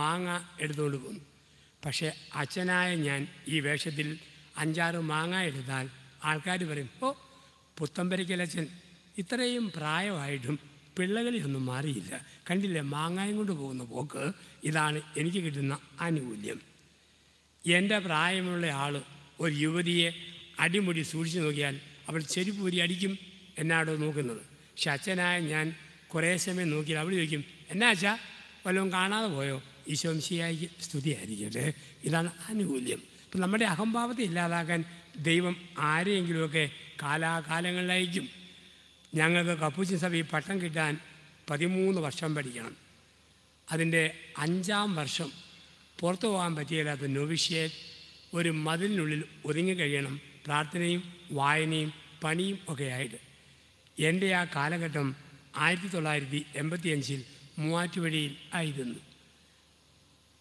മാങ്ങ എടുത്തുകൊണ്ട് പോകുന്നു പക്ഷേ അച്ഛനായ ഞാൻ ഈ വേഷത്തിൽ അഞ്ചാറ് മാങ്ങ എടുത്താൽ ആൾക്കാർ പറയും ഓ പുത്തമ്പരക്കലച്ഛൻ ഇത്രയും പ്രായമായിട്ടും ഒന്നും മാറിയില്ല കണ്ടില്ലേ മാങ്ങായും കൊണ്ട് പോകുന്ന പോക്ക് ഇതാണ് എനിക്ക് കിട്ടുന്ന ആനുകൂല്യം എൻ്റെ പ്രായമുള്ള ആൾ ഒരു യുവതിയെ അടിമുടി സൂക്ഷിച്ചു നോക്കിയാൽ അവൾ ചെരുപ്പ് ഒരു അടിക്കും എന്നാടോ നോക്കുന്നത് പക്ഷെ അച്ഛനായ ഞാൻ കുറേ സമയം നോക്കിയാൽ അവൾ ചോദിക്കും എന്നാ അച്ഛാ വല്ലതും കാണാതെ പോയോ ഈശോംശിയായി സ്തുതിയായിരിക്കട്ടെ ഇതാണ് ആനുകൂല്യം അപ്പം നമ്മുടെ അഹംഭാവത്തെ ഇല്ലാതാക്കാൻ ദൈവം ആരെയെങ്കിലുമൊക്കെ കാലാകാലങ്ങളിലയക്കും ഞങ്ങൾക്ക് കപ്പൂച്ചി സഭ ഈ പട്ടം കിട്ടാൻ പതിമൂന്ന് വർഷം പഠിക്കണം അതിൻ്റെ അഞ്ചാം വർഷം പുറത്തു പോകാൻ പറ്റിയില്ലാത്ത നോവിഷ്യേറ്റ് ഒരു മതിലിനുള്ളിൽ ഒതുങ്ങി കഴിയണം പ്രാർത്ഥനയും വായനയും പണിയും ഒക്കെയായിട്ട് എൻ്റെ ആ കാലഘട്ടം ആയിരത്തി തൊള്ളായിരത്തി അഞ്ചിൽ മൂവാറ്റുപുഴയിൽ ആയിരുന്നു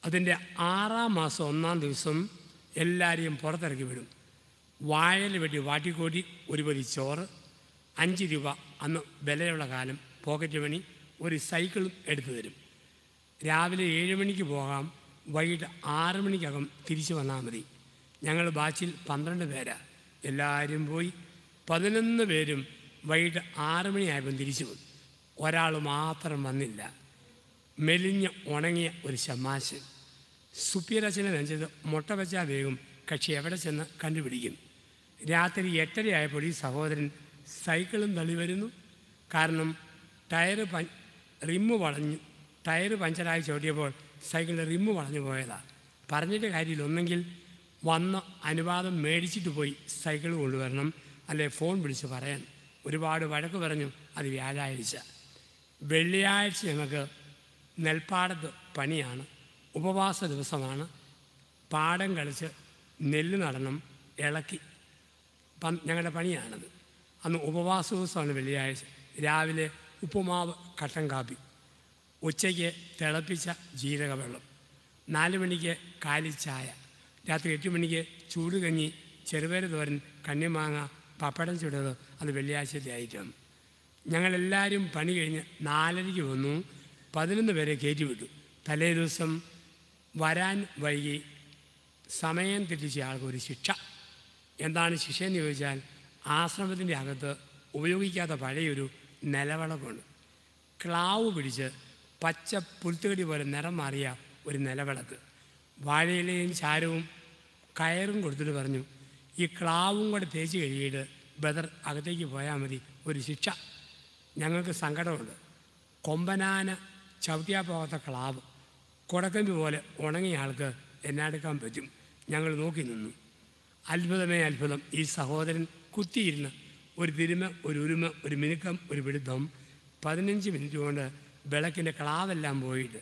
അതിൻ്റെ ആറാം മാസം ഒന്നാം ദിവസം എല്ലാവരെയും പുറത്തിറക്കി വിടും വായൽ വെട്ടി വാട്ടിക്കോട്ടി ഒരു പതി ചോറ് അഞ്ച് രൂപ അന്ന് വിലയുള്ള കാലം പോക്കറ്റ് മണി ഒരു സൈക്കിളും എടുത്തു തരും രാവിലെ ഏഴ് മണിക്ക് പോകാം വൈകിട്ട് ആറ് മണിക്കകം തിരിച്ചു വന്നാൽ മതി ഞങ്ങൾ ബാച്ചിൽ പന്ത്രണ്ട് പേരാണ് എല്ലാവരും പോയി പതിനൊന്ന് പേരും വൈകിട്ട് ആറ് മണിയായപ്പം തിരിച്ചു വന്നു ഒരാൾ മാത്രം വന്നില്ല മെലിഞ്ഞ ഉണങ്ങിയ ഒരു ശമാശൻ സുപ്യരചന രഞ്ജിത് മുട്ട വെച്ചാൽ വേഗം കക്ഷി എവിടെ ചെന്ന് കണ്ടുപിടിക്കും രാത്രി എട്ടരയായപ്പോൾ ഈ സഹോദരൻ സൈക്കിളും തള്ളി വരുന്നു കാരണം ടയർ പ റിമ്മ് വളഞ്ഞു ടയർ പഞ്ചറായി ചോട്ടിയപ്പോൾ സൈക്കിളിൻ്റെ റിമ്മ് വളഞ്ഞു പോയതാണ് പറഞ്ഞിട്ട് കാര്യമില്ല ഒന്നെങ്കിൽ വന്ന് അനുവാദം മേടിച്ചിട്ട് പോയി സൈക്കിൾ കൊണ്ടുവരണം അല്ലെ ഫോൺ വിളിച്ച് പറയാൻ ഒരുപാട് വഴക്ക് പറഞ്ഞു അത് വ്യാഴാഴ്ച വെള്ളിയാഴ്ച ഞങ്ങൾക്ക് നെൽപ്പാടത്ത് പണിയാണ് ഉപവാസ ദിവസമാണ് പാടം കളിച്ച് നെല്ല് നടണം ഇളക്കി ഞങ്ങളുടെ പണിയാണത് അന്ന് ഉപവാസ ദിവസമാണ് വെള്ളിയാഴ്ച രാവിലെ ഉപ്പുമാവ് കട്ടൻ കാപ്പി ഉച്ചയ്ക്ക് തിളപ്പിച്ച ജീരകവെള്ളം നാല് മണിക്ക് കാലിച്ചായ രാത്രി എട്ട് മണിക്ക് ചൂട് കഞ്ഞി ചെറുപേര തോരൻ കന്നിമാങ്ങ പപ്പടം ചുടത് അത് വെള്ളിയാഴ്ചത്തെ ഐറ്റം ഞങ്ങളെല്ലാവരും പണി കഴിഞ്ഞ് നാലരയ്ക്ക് വന്നു പതിനൊന്ന് പേരെ കയറ്റി വിട്ടു തലേ ദിവസം വരാൻ വൈകി സമയം തെറ്റിച്ച ആൾക്കൊരു ശിക്ഷ എന്താണ് ശിക്ഷ എന്ന് ചോദിച്ചാൽ ആശ്രമത്തിൻ്റെ അകത്ത് ഉപയോഗിക്കാത്ത പഴയൊരു നിലവിളക്കുണ്ട് ക്ലാവ് പിടിച്ച് പച്ച പുൽത്തുകടി പോലെ നിറം മാറിയ ഒരു നിലവിളക്ക് വാഴയിലയും ചാരവും കയറും കൊടുത്തിട്ട് പറഞ്ഞു ഈ ക്ലാവും കൂടെ തേച്ച് കഴുകിയിട്ട് ബദർ അകത്തേക്ക് പോയാൽ മതി ഒരു ശിക്ഷ ഞങ്ങൾക്ക് സങ്കടമുണ്ട് കൊമ്പനാന ചവിട്ടിയാൽ പോകാത്ത ക്ലാവ് കുടക്കമ്പി പോലെ ഉണങ്ങിയ ആൾക്ക് എന്നെടുക്കാൻ പറ്റും ഞങ്ങൾ നോക്കി നിന്നു അത്ഭുതമേ അത്ഭുതം ഈ സഹോദരൻ കുത്തിയിരുന്ന് ഒരു തിരുമ ഒരു ഉരുമ ഒരു മിനുക്കം ഒരു പിടുത്തം പതിനഞ്ച് മിനിറ്റ് കൊണ്ട് വിളക്കിൻ്റെ ക്ലാവെല്ലാം പോയിട്ട്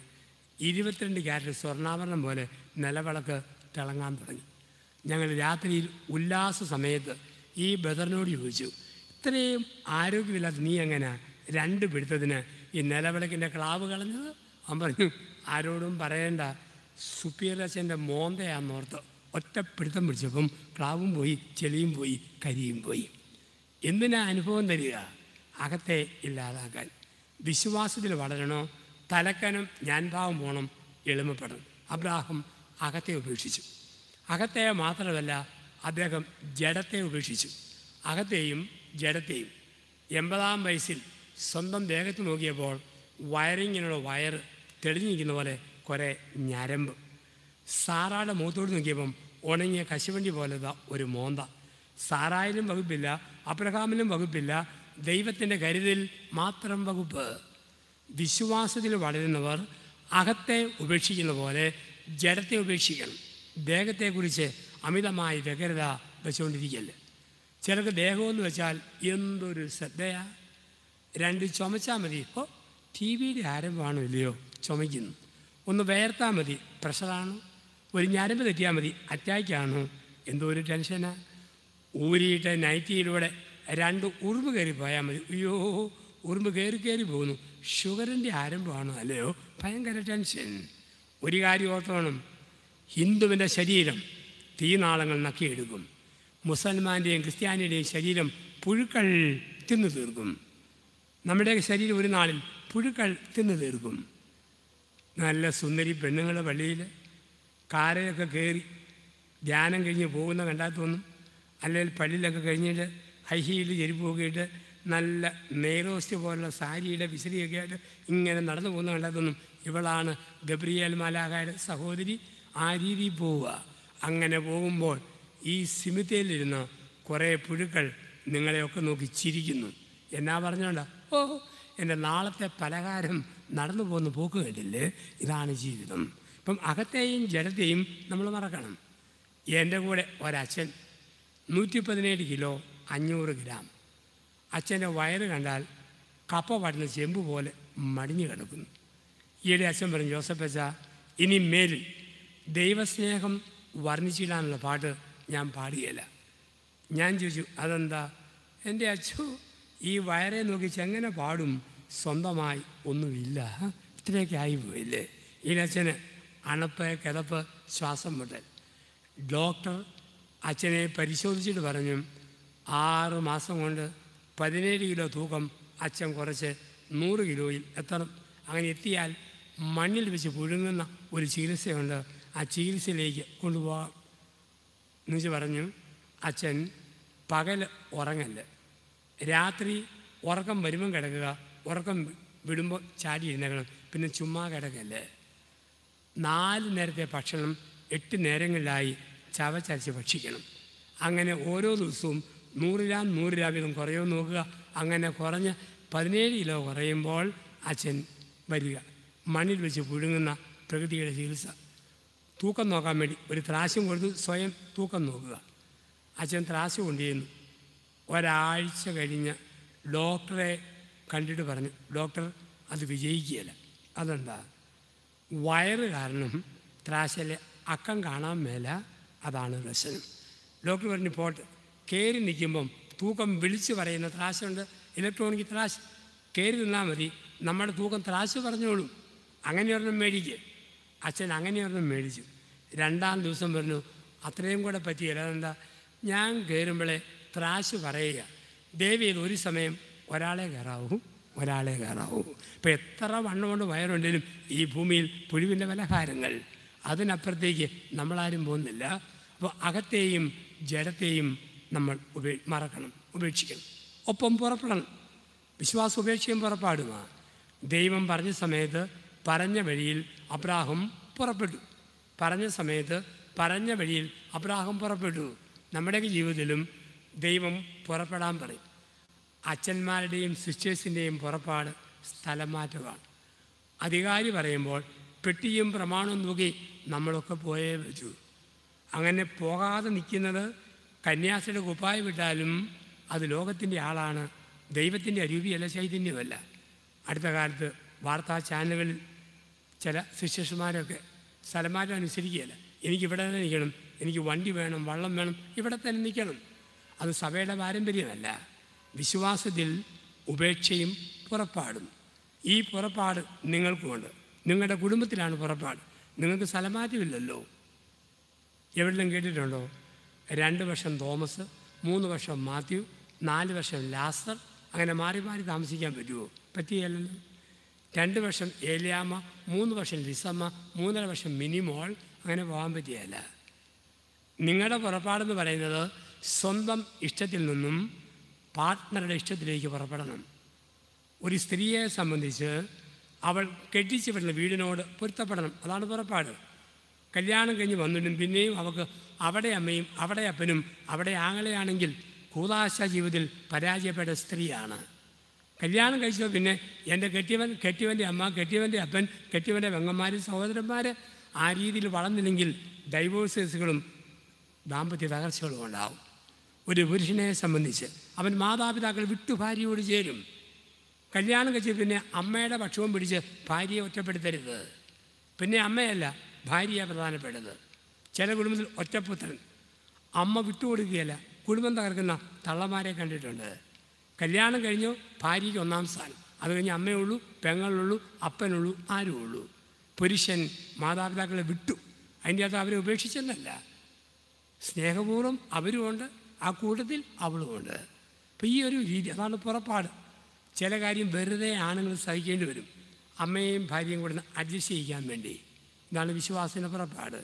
ഇരുപത്തിരണ്ട് ക്യാരറ്റ് സ്വർണ്ണാഭരണം പോലെ നിലവിളക്ക് തിളങ്ങാൻ തുടങ്ങി ഞങ്ങൾ രാത്രിയിൽ ഉല്ലാസ സമയത്ത് ഈ ബ്രദറിനോട് ചോദിച്ചു ഇത്രയും ആരോഗ്യമില്ലാത്ത നീ എങ്ങനെ രണ്ട് പിടുത്തതിന് ഈ നിലവിളക്കിൻ്റെ ക്ലാവ് കളഞ്ഞത് അവൻ പറഞ്ഞു ആരോടും പറയേണ്ട സുപ്പീരച്ചൻ്റെ മോന്തയാന്നോർത്ത് ഒറ്റ പിടിച്ചപ്പം ക്ലാവും പോയി ചെളിയും പോയി കരിയും പോയി എന്തിനാ അനുഭവം തരിക അകത്തെ ഇല്ലാതാക്കാൻ വിശ്വാസത്തിൽ വളരണോ തലക്കനം ഞാൻ ഭാവം പോകണം എളിമപ്പെടണം അബ്രാഹം അകത്തെ ഉപേക്ഷിച്ചു അകത്തെ മാത്രമല്ല അദ്ദേഹം ജഡത്തെ ഉപേക്ഷിച്ചു അകത്തെയും ജഡത്തെയും എൺപതാം വയസ്സിൽ സ്വന്തം ദേഹത്ത് നോക്കിയപ്പോൾ വയറിങ്ങിനുള്ള വയർ തെളിഞ്ഞിരിക്കുന്ന പോലെ കുറേ ഞരമ്പ് സാറാടെ മുഖത്തോട് നോക്കിയപ്പം ഉണങ്ങിയ കശുവണ്ടി പോലെ ഒരു മോന്ത സാറായാലും വകുപ്പില്ല അബ്രഹാമിലും വകുപ്പില്ല ദൈവത്തിൻ്റെ കരുതിൽ മാത്രം വകുപ്പ് വിശ്വാസത്തിൽ വളരുന്നവർ അകത്തെ ഉപേക്ഷിക്കുന്ന പോലെ ജഡത്തെ ഉപേക്ഷിക്കണം ദേഹത്തെക്കുറിച്ച് അമിതമായി വ്യഗ്രത വെച്ചുകൊണ്ടിരിക്കല്ല ചിലർക്ക് ദേഹമെന്ന് വെച്ചാൽ എന്തൊരു ശ്രദ്ധയാ രണ്ട് ചുമച്ചാൽ മതി ഇപ്പോൾ ടി വിയുടെ ആരംഭമാണോ ഇല്ലയോ ചുമയ്ക്കുന്നു ഒന്ന് വേർത്താൽ മതി പ്രഷറാണോ ഒരു ഞരമ്പ് തെറ്റിയാൽ മതി അറ്റാക്കാണോ എന്തോ ഒരു ടെൻഷനാ ഊരിയിട്ട് നൈറ്റിയിലൂടെ രണ്ട് ഉറുമ്പ് കയറി പോയാൽ മതി അയ്യോ ഉറുമ്പ് കയറി കയറി പോകുന്നു ഷുഗറിൻ്റെ ആരംഭമാണോ അല്ലയോ ഭയങ്കര ടെൻഷൻ ഒരു കാര്യം ഓർത്തോണം ഹിന്ദുവിൻ്റെ ശരീരം തീനാളങ്ങൾ നക്കിയെടുക്കും മുസൽമാൻ്റെയും ക്രിസ്ത്യാനിയുടെയും ശരീരം പുഴുക്കൾ തിന്നു തീർക്കും നമ്മുടെ ശരീരം ഒരു നാളിൽ പുഴുക്കൾ തിന്നു തീർക്കും നല്ല സുന്ദരി പെണ്ണുങ്ങളെ പള്ളിയിൽ കാരയൊക്കെ കയറി ധ്യാനം കഴിഞ്ഞ് പോകുന്ന കണ്ടാൽ തോന്നും അല്ലെങ്കിൽ പള്ളിയിലൊക്കെ കഴിഞ്ഞിട്ട് ഹൈഹീൽ ചെരുപ്പ് പോകിയിട്ട് നല്ല നെയ്റോസ്റ്റ് പോലുള്ള സാരിയുടെ വിസിറിയൊക്കെ ആയിട്ട് ഇങ്ങനെ നടന്നു പോകുന്ന കണ്ടതൊന്നും ഇവളാണ് ഗബ്രിയേൽ മാലാഖയുടെ സഹോദരി ആ രീതി പോവുക അങ്ങനെ പോകുമ്പോൾ ഈ സിമിത്തയിലിരുന്ന് കുറേ പുഴുക്കൾ നിങ്ങളെയൊക്കെ നോക്കി ചിരിക്കുന്നു എന്നാ പറഞ്ഞോണ്ട ഓ എൻ്റെ നാളത്തെ പലകാരം നടന്നു പോകുന്ന പോക്ക് കണ്ടില്ലേ ഇതാണ് ജീവിതം ഇപ്പം അകത്തെയും ജലത്തെയും നമ്മൾ മറക്കണം എൻ്റെ കൂടെ ഒരച്ഛൻ നൂറ്റി പതിനേഴ് കിലോ അഞ്ഞൂറ് ഗ്രാം അച്ഛൻ്റെ വയറ് കണ്ടാൽ കപ്പ പടുന്ന ചെമ്പ് പോലെ മടിഞ്ഞു കിടക്കുന്നു ഈയിടെ അച്ഛൻ പറഞ്ഞു ജോസഫ് അച്ഛ ഇനി മേലിൽ ദൈവസ്നേഹം വർണ്ണിച്ചിടാനുള്ള പാട്ട് ഞാൻ പാടുകയില്ല ഞാൻ ചോദിച്ചു അതെന്താ എൻ്റെ അച്ഛു ഈ വയറെ നോക്കി ചെങ്ങനെ പാടും സ്വന്തമായി ഒന്നുമില്ല ഇത്രയൊക്കെ ആയി പോയില്ലേ ഈ അച്ഛന് അണപ്പ് കിതപ്പ് ശ്വാസം മുട്ടൽ ഡോക്ടർ അച്ഛനെ പരിശോധിച്ചിട്ട് പറഞ്ഞു ആറ് മാസം കൊണ്ട് പതിനേഴ് കിലോ തൂക്കം അച്ഛൻ കുറച്ച് നൂറ് കിലോയിൽ എത്തണം അങ്ങനെ എത്തിയാൽ മണ്ണിൽ വെച്ച് പുഴുങ്ങുന്ന ഒരു ചികിത്സയുണ്ട് ആ ചികിത്സയിലേക്ക് കൊണ്ടുപോകാം എന്നുവെച്ച് പറഞ്ഞു അച്ഛൻ പകൽ ഉറങ്ങല്ല രാത്രി ഉറക്കം വരുമ്പം കിടക്കുക ഉറക്കം വിടുമ്പോൾ ചാടി ഇരുന്നേക്കണം പിന്നെ ചുമ്മാ കിടക്കല്ലേ നാല് നേരത്തെ ഭക്ഷണം എട്ട് നേരങ്ങളിലായി ചവച്ചരച്ച് ഭക്ഷിക്കണം അങ്ങനെ ഓരോ ദിവസവും നൂറ് ഗ്രാം നൂറ് ഗ്രാം വീതം കുറയുമെന്ന് നോക്കുക അങ്ങനെ കുറഞ്ഞ് പതിനേഴ് കിലോ കുറയുമ്പോൾ അച്ഛൻ വരിക മണ്ണിൽ വെച്ച് പുഴുങ്ങുന്ന പ്രകൃതിയുടെ ചികിത്സ തൂക്കം നോക്കാൻ വേണ്ടി ഒരു ത്രാശം കൊടുത്ത് സ്വയം തൂക്കം നോക്കുക അച്ഛൻ ത്രാശം കൊണ്ടിരുന്നു ഒരാഴ്ച കഴിഞ്ഞ് ഡോക്ടറെ കണ്ടിട്ട് പറഞ്ഞു ഡോക്ടർ അത് വിജയിക്കുകയല്ല അതെന്താ വയറ് കാരണം ത്രാശയിലെ അക്കം കാണാൻ മേല അതാണ് പ്രശ്നം ഡോക്ടർ പറഞ്ഞു പോട്ടെ കയറി നിൽക്കുമ്പം തൂക്കം വിളിച്ചു പറയുന്ന ത്രാശുണ്ട് ഇലക്ട്രോണിക് ത്രാശ് കയറി നിന്നാൽ മതി നമ്മുടെ തൂക്കം ത്രാശ് പറഞ്ഞോളൂ അങ്ങനെ ഒരെണ്ണം മേടിക്ക് അച്ഛൻ അങ്ങനെ ഒരെണ്ണം മേടിച്ചു രണ്ടാം ദിവസം പറഞ്ഞു അത്രയും കൂടെ പറ്റിയില്ല അതെന്താ ഞാൻ കയറുമ്പോഴേ ത്രാശ് പറയുക ദേവി ഇത് ഒരു സമയം ഒരാളെ കയറാവൂ ഒരാളെ കയറാവൂ ഇപ്പം എത്ര കൊണ്ട് വയറുണ്ടെങ്കിലും ഈ ഭൂമിയിൽ പുഴുവിൻ്റെ പലഹാരങ്ങൾ അതിനപ്പുറത്തേക്ക് നമ്മളാരും പോകുന്നില്ല അപ്പോൾ അകത്തെയും ജലത്തെയും നമ്മൾ ഉപേ മറക്കണം ഉപേക്ഷിക്കണം ഒപ്പം പുറപ്പെടണം വിശ്വാസം ഉപേക്ഷിക്കാൻ പുറപ്പാടുമാ ദൈവം പറഞ്ഞ സമയത്ത് പറഞ്ഞ വഴിയിൽ അബ്രാഹം പുറപ്പെട്ടു പറഞ്ഞ സമയത്ത് പറഞ്ഞ വഴിയിൽ അബ്രാഹം പുറപ്പെട്ടു നമ്മുടെയൊക്കെ ജീവിതത്തിലും ദൈവം പുറപ്പെടാൻ പറയും അച്ഛന്മാരുടെയും സിസ്റ്റേഴ്സിൻ്റെയും പുറപ്പാട് മാറ്റുകയാണ് അധികാരി പറയുമ്പോൾ പെട്ടിയും പ്രമാണവും നോക്കി നമ്മളൊക്കെ പോയേ വെച്ചു അങ്ങനെ പോകാതെ നിൽക്കുന്നത് കന്യാസിയുടെ കുപ്പായ വിട്ടാലും അത് ലോകത്തിൻ്റെ ആളാണ് ദൈവത്തിൻ്റെ അരൂപിയല്ല ചൈതന്യമല്ല അടുത്ത കാലത്ത് വാർത്താ ചാനലുകളിൽ ചില ശിഷ്യസുമാരൊക്കെ സ്ഥലമാറ്റം അനുസരിക്കുകയല്ല എനിക്കിവിടെ തന്നെ നിൽക്കണം എനിക്ക് വണ്ടി വേണം വള്ളം വേണം ഇവിടെ തന്നെ നിൽക്കണം അത് സഭയുടെ പാരമ്പര്യമല്ല വിശ്വാസത്തിൽ ഉപേക്ഷയും പുറപ്പാടും ഈ പുറപ്പാട് നിങ്ങൾക്കുമുണ്ട് നിങ്ങളുടെ കുടുംബത്തിലാണ് പുറപ്പാട് നിങ്ങൾക്ക് സ്ഥലമാറ്റമില്ലല്ലോ എവിടെയും കേട്ടിട്ടുണ്ടോ രണ്ട് വർഷം തോമസ് മൂന്ന് വർഷം മാത്യു നാല് വർഷം ലാസർ അങ്ങനെ മാറി മാറി താമസിക്കാൻ പറ്റുമോ പറ്റിയല്ലോ രണ്ട് വർഷം ഏലിയാമ്മ മൂന്ന് വർഷം ലിസമ്മ മൂന്നര വർഷം മിനിമോൾ അങ്ങനെ പോകാൻ പറ്റിയല്ല നിങ്ങളുടെ പുറപ്പാടെന്ന് പറയുന്നത് സ്വന്തം ഇഷ്ടത്തിൽ നിന്നും പാർട്ട്ണറുടെ ഇഷ്ടത്തിലേക്ക് പുറപ്പെടണം ഒരു സ്ത്രീയെ സംബന്ധിച്ച് അവൾ കെട്ടിച്ചു വിടുന്ന വീടിനോട് പൊരുത്തപ്പെടണം അതാണ് പുറപ്പാട് കല്യാണം കഴിഞ്ഞ് വന്നിട്ടും പിന്നെയും അവൾക്ക് അവിടെ അമ്മയും അവിടെ അപ്പനും അവിടെ ആങ്ങളെയാണെങ്കിൽ കൂതാശ ജീവിതത്തിൽ പരാജയപ്പെട്ട സ്ത്രീയാണ് കല്യാണം കഴിച്ചോ പിന്നെ എൻ്റെ കെട്ടിയവൻ കെട്ടിയവൻ്റെ അമ്മ കെട്ടിയവൻ്റെ അപ്പൻ കെട്ടിയവൻ്റെ പെങ്ങന്മാർ സഹോദരന്മാർ ആ രീതിയിൽ വളർന്നില്ലെങ്കിൽ ഡൈവോഴ്സസുകളും ദാമ്പത്യ തകർച്ചകളും ഉണ്ടാവും ഒരു പുരുഷനെ സംബന്ധിച്ച് അവൻ മാതാപിതാക്കൾ വിട്ടു ഭാര്യയോട് ചേരും കല്യാണം കഴിച്ച് പിന്നെ അമ്മയുടെ പക്ഷവും പിടിച്ച് ഭാര്യയെ ഒറ്റപ്പെടുത്തരുത് പിന്നെ അമ്മയല്ല ഭാര്യയാണ് പ്രധാനപ്പെട്ടത് ചില കുടുംബത്തിൽ ഒറ്റപ്പുത്രൻ അമ്മ വിട്ടുകൊടുക്കുകയല്ല കുടുംബം തകർക്കുന്ന തള്ളമാരെ കണ്ടിട്ടുണ്ട് കല്യാണം കഴിഞ്ഞു ഭാര്യയ്ക്ക് ഒന്നാം സ്ഥാനം അത് കഴിഞ്ഞ് അമ്മയുള്ളൂ പെങ്ങളുള്ളൂ അപ്പനുള്ളൂ ആരും ഉള്ളൂ പുരുഷൻ മാതാപിതാക്കളെ വിട്ടു അതിൻ്റെ അകത്ത് അവരെ ഉപേക്ഷിച്ചെന്നല്ല സ്നേഹപൂർവ്വം അവരുമുണ്ട് ആ കൂട്ടത്തിൽ അവളുമുണ്ട് അപ്പോൾ ഈ ഒരു രീതി അതാണ് പുറപ്പാട് ചില കാര്യം വെറുതെ ആണുങ്ങൾ സഹിക്കേണ്ടി വരും അമ്മയും ഭാര്യയും കൂടെ അഡ്ജസ്റ്റ് ചെയ്യിക്കാൻ വേണ്ടി ഇതാണ് വിശ്വാസത്തിൻ്റെ പുറപ്പാട്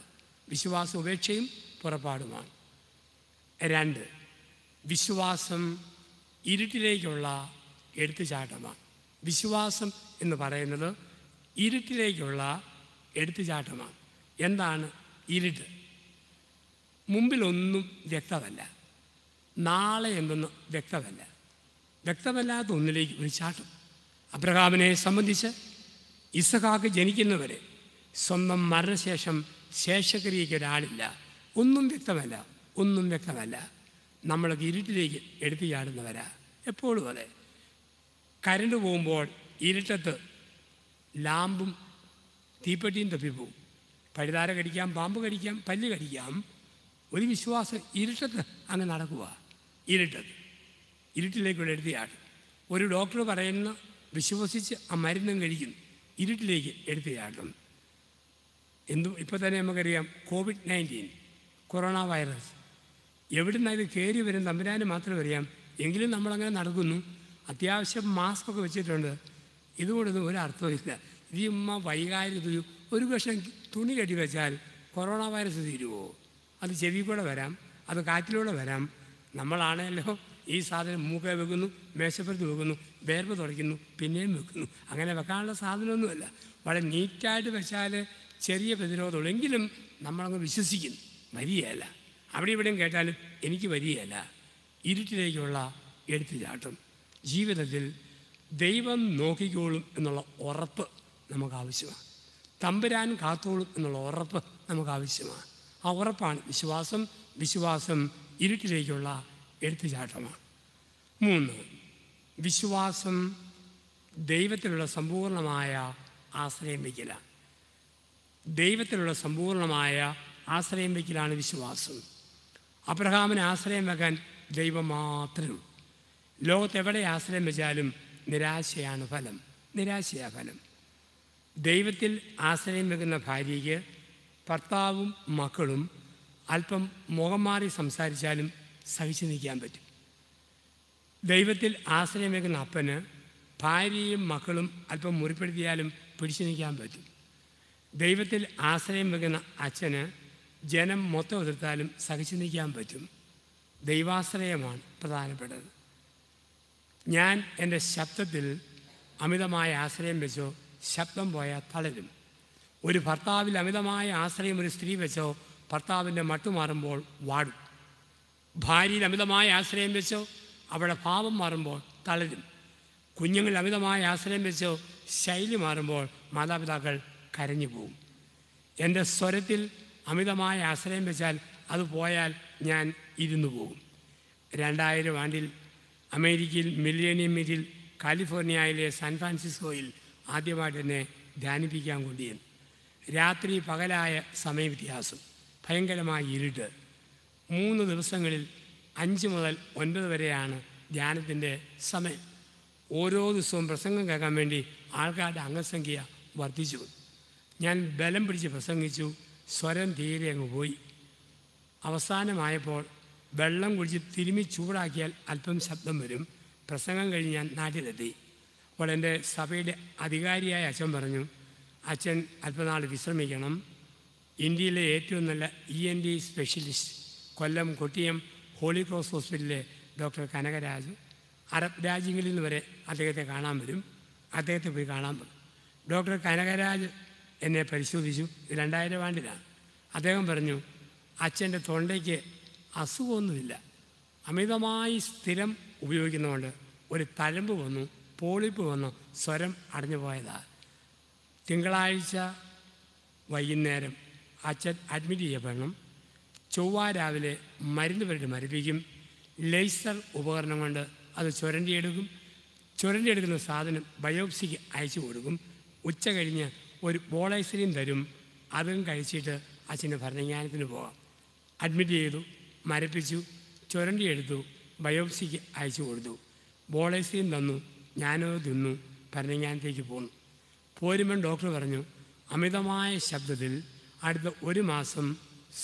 വിശ്വാസ ഉപേക്ഷയും പുറപ്പാടുമാണ് രണ്ട് വിശ്വാസം ഇരുട്ടിലേക്കുള്ള എടുത്തുചാട്ടമാണ് വിശ്വാസം എന്ന് പറയുന്നത് ഇരുട്ടിലേക്കുള്ള എടുത്തുചാട്ടമാണ് എന്താണ് ഇരുട്ട് മുമ്പിലൊന്നും വ്യക്തമല്ല നാളെ എന്തൊന്നും വ്യക്തമല്ല വ്യക്തമല്ലാത്ത ഒന്നിലേക്ക് ഒരു ചാട്ടം അബ്രഹാമിനെ സംബന്ധിച്ച് ഇസഹാക്ക് ജനിക്കുന്നവരെ സ്വന്തം മരണശേഷം ശേഷക്രിയയ്ക്ക് ഒരാളില്ല ഒന്നും വ്യക്തമല്ല ഒന്നും വ്യക്തമല്ല നമ്മളൊക്കെ ഇരുട്ടിലേക്ക് എടുത്തു ചാടുന്നവരാ എപ്പോഴും അതെ കരണ്ട് പോകുമ്പോൾ ഇരുട്ടത്ത് ലാമ്പും തീപ്പെട്ടിയും തപ്പിപ്പോവും പഴുതാര കടിക്കാം പാമ്പ് കടിക്കാം പല്ല് കടിക്കാം ഒരു വിശ്വാസം ഇരുട്ടത്ത് അങ്ങ് നടക്കുക ഇരുട്ടത്ത് ഇരുട്ടിലേക്കുള്ള എടുത്തയാട് ഒരു ഡോക്ടർ പറയുന്ന വിശ്വസിച്ച് ആ മരുന്നും കഴിക്കുന്നു ഇരുട്ടിലേക്ക് എടുത്തയാടുന്നു എന്തും ഇപ്പോൾ തന്നെ നമുക്കറിയാം കോവിഡ് നയൻറ്റീൻ കൊറോണ വൈറസ് എവിടെ നിന്നത് കയറി വരും തമ്പുരാനും മാത്രമേ അറിയാം എങ്കിലും നമ്മളങ്ങനെ നടക്കുന്നു അത്യാവശ്യം മാസ്ക് ഒക്കെ വെച്ചിട്ടുണ്ട് ഇതുകൊണ്ടൊന്നും ഒരു അർത്ഥമില്ല ഈ ഉമ്മ വൈകാരിക ഒരു പക്ഷേ തുണി കെട്ടി വെച്ചാൽ കൊറോണ വൈറസ് തീരുമോ അത് ചെവി കൂടെ വരാം അത് കാറ്റിലൂടെ വരാം നമ്മളാണല്ലോ ഈ സാധനം മൂക്കെ വെക്കുന്നു മേശപ്പുറത്ത് വെക്കുന്നു വേർപ്പ് തുടയ്ക്കുന്നു പിന്നെയും വെക്കുന്നു അങ്ങനെ വെക്കാനുള്ള സാധനമൊന്നുമല്ല വളരെ നീറ്റായിട്ട് വെച്ചാൽ ചെറിയ പ്രതിരോധമുള്ളൂ എങ്കിലും നമ്മളങ്ങ് വിശ്വസിക്കും വരികയല്ല അവിടെ ഇവിടെയും കേട്ടാലും എനിക്ക് വരികയല്ല ഇരുട്ടിലേക്കുള്ള എടുത്തുചാട്ടും ജീവിതത്തിൽ ദൈവം നോക്കിക്കോളും എന്നുള്ള ഉറപ്പ് നമുക്ക് ആവശ്യമാണ് തമ്പുരാൻ കാത്തോളും എന്നുള്ള ഉറപ്പ് നമുക്ക് ആവശ്യമാണ് ആ ഉറപ്പാണ് വിശ്വാസം വിശ്വാസം ഇരുട്ടിലേക്കുള്ള എടുത്തുചാട്ടമാണ് മൂന്ന് വിശ്വാസം ദൈവത്തിലുള്ള സമ്പൂർണ്ണമായ ആശ്രയം വയ്ക്കലാണ് ദൈവത്തിലുള്ള സമ്പൂർണമായ ആശ്രയം വയ്ക്കലാണ് വിശ്വാസം അബ്രഹാമിന് ആശ്രയം വെക്കാൻ ദൈവം മാത്രം ലോകത്തെവിടെ ആശ്രയം വെച്ചാലും നിരാശയാണ് ഫലം നിരാശയാ ഫലം ദൈവത്തിൽ ആശ്രയം വെക്കുന്ന ഭാര്യയ്ക്ക് ഭർത്താവും മക്കളും അല്പം മുഖം മാറി സംസാരിച്ചാലും സഹിച്ചു നിൽക്കാൻ പറ്റും ദൈവത്തിൽ ആശ്രയം വെക്കുന്ന അപ്പന് ഭാര്യയും മക്കളും അല്പം മുറിപ്പെടുത്തിയാലും പിടിച്ചു നിൽക്കാൻ പറ്റും ദൈവത്തിൽ ആശ്രയം വെക്കുന്ന അച്ഛന് ജനം മൊത്തം എതിർത്താലും സഹിച്ചു നിൽക്കാൻ പറ്റും ദൈവാശ്രയമാണ് പ്രധാനപ്പെട്ടത് ഞാൻ എൻ്റെ ശബ്ദത്തിൽ അമിതമായ ആശ്രയം വെച്ചോ ശബ്ദം പോയാൽ തളരും ഒരു ഭർത്താവിൽ അമിതമായ ആശ്രയം ഒരു സ്ത്രീ വെച്ചോ ഭർത്താവിൻ്റെ മാറുമ്പോൾ വാടും ഭാര്യയിൽ അമിതമായ ആശ്രയം വെച്ചോ അവളുടെ ഭാവം മാറുമ്പോൾ തളരും കുഞ്ഞുങ്ങളിൽ അമിതമായ ആശ്രയം വെച്ചോ ശൈലി മാറുമ്പോൾ മാതാപിതാക്കൾ കരഞ്ഞു പോകും എൻ്റെ സ്വരത്തിൽ അമിതമായ ആശ്രയം വെച്ചാൽ അത് പോയാൽ ഞാൻ ഇരുന്നു പോകും രണ്ടായിരം ആണ്ടിൽ അമേരിക്കയിൽ മില്ലേനിയം മീറ്റിൽ കാലിഫോർണിയയിലെ സാൻ ഫ്രാൻസിസ്കോയിൽ ആദ്യമായിട്ട് എന്നെ ധ്യാനിപ്പിക്കാൻ കൊണ്ടുചെന്നു രാത്രി പകലായ സമയവ്യത്യാസം ഭയങ്കരമായ ഇരുട്ട് മൂന്ന് ദിവസങ്ങളിൽ അഞ്ച് മുതൽ ഒൻപത് വരെയാണ് ധ്യാനത്തിൻ്റെ സമയം ഓരോ ദിവസവും പ്രസംഗം കേൾക്കാൻ വേണ്ടി ആൾക്കാരുടെ അംഗസംഖ്യ വർദ്ധിച്ചു ഞാൻ ബലം പിടിച്ച് പ്രസംഗിച്ചു സ്വരം തീരെ അങ്ങ് പോയി അവസാനമായപ്പോൾ വെള്ളം കുടിച്ച് തിരുമി ചൂടാക്കിയാൽ അല്പം ശബ്ദം വരും പ്രസംഗം കഴിഞ്ഞ് ഞാൻ നാട്ടിലെത്തി അപ്പോൾ എൻ്റെ സഭയുടെ അധികാരിയായ അച്ഛൻ പറഞ്ഞു അച്ഛൻ അല്പനാൾ വിശ്രമിക്കണം ഇന്ത്യയിലെ ഏറ്റവും നല്ല E N T specialist Kollam Kottiyam Holy Cross ഹോസ്പിറ്റലിലെ ഡോക്ടർ കനകരാജ് അറബ് രാജ്യങ്ങളിൽ നിന്ന് വരെ അദ്ദേഹത്തെ കാണാൻ വരും അദ്ദേഹത്തെ പോയി കാണാൻ പറ്റും ഡോക്ടർ കനകരാജ് എന്നെ പരിശോധിച്ചു രണ്ടായിരം ആണ്ടിലാണ് അദ്ദേഹം പറഞ്ഞു അച്ഛൻ്റെ തൊണ്ടയ്ക്ക് അസുഖമൊന്നുമില്ല അമിതമായി സ്ഥിരം ഉപയോഗിക്കുന്നതുകൊണ്ട് ഒരു തലമ്പ് വന്നു പോളിപ്പ് വന്നു സ്വരം അടഞ്ഞു പോയതാണ് തിങ്കളാഴ്ച വൈകുന്നേരം അച്ഛൻ അഡ്മിറ്റ് ചെയ്യപ്പെടണം ചൊവ്വ രാവിലെ മരുന്ന് പുരട്ടി മരിപ്പിക്കും ലേസർ ഉപകരണം കൊണ്ട് അത് ചുരണ്ടിയെടുക്കും ചുരണ്ടിയെടുക്കുന്ന സാധനം ബയോപ്സിക്ക് അയച്ചു കൊടുക്കും ഉച്ച കഴിഞ്ഞ് ഒരു വോളൈസിലിൻ തരും അതും കഴിച്ചിട്ട് അച്ഛൻ്റെ ഭരണജ്ഞാനത്തിന് പോകാം അഡ്മിറ്റ് ചെയ്തു മരപ്പിച്ചു എടുത്തു ബയോപ്സിക്ക് അയച്ചു കൊടുത്തു വോളൈസിൻ തന്നു ഞാനോ തിന്നു ഭരണജ്ഞാനത്തേക്ക് പോന്നു പോരുമ്പം ഡോക്ടർ പറഞ്ഞു അമിതമായ ശബ്ദത്തിൽ അടുത്ത ഒരു മാസം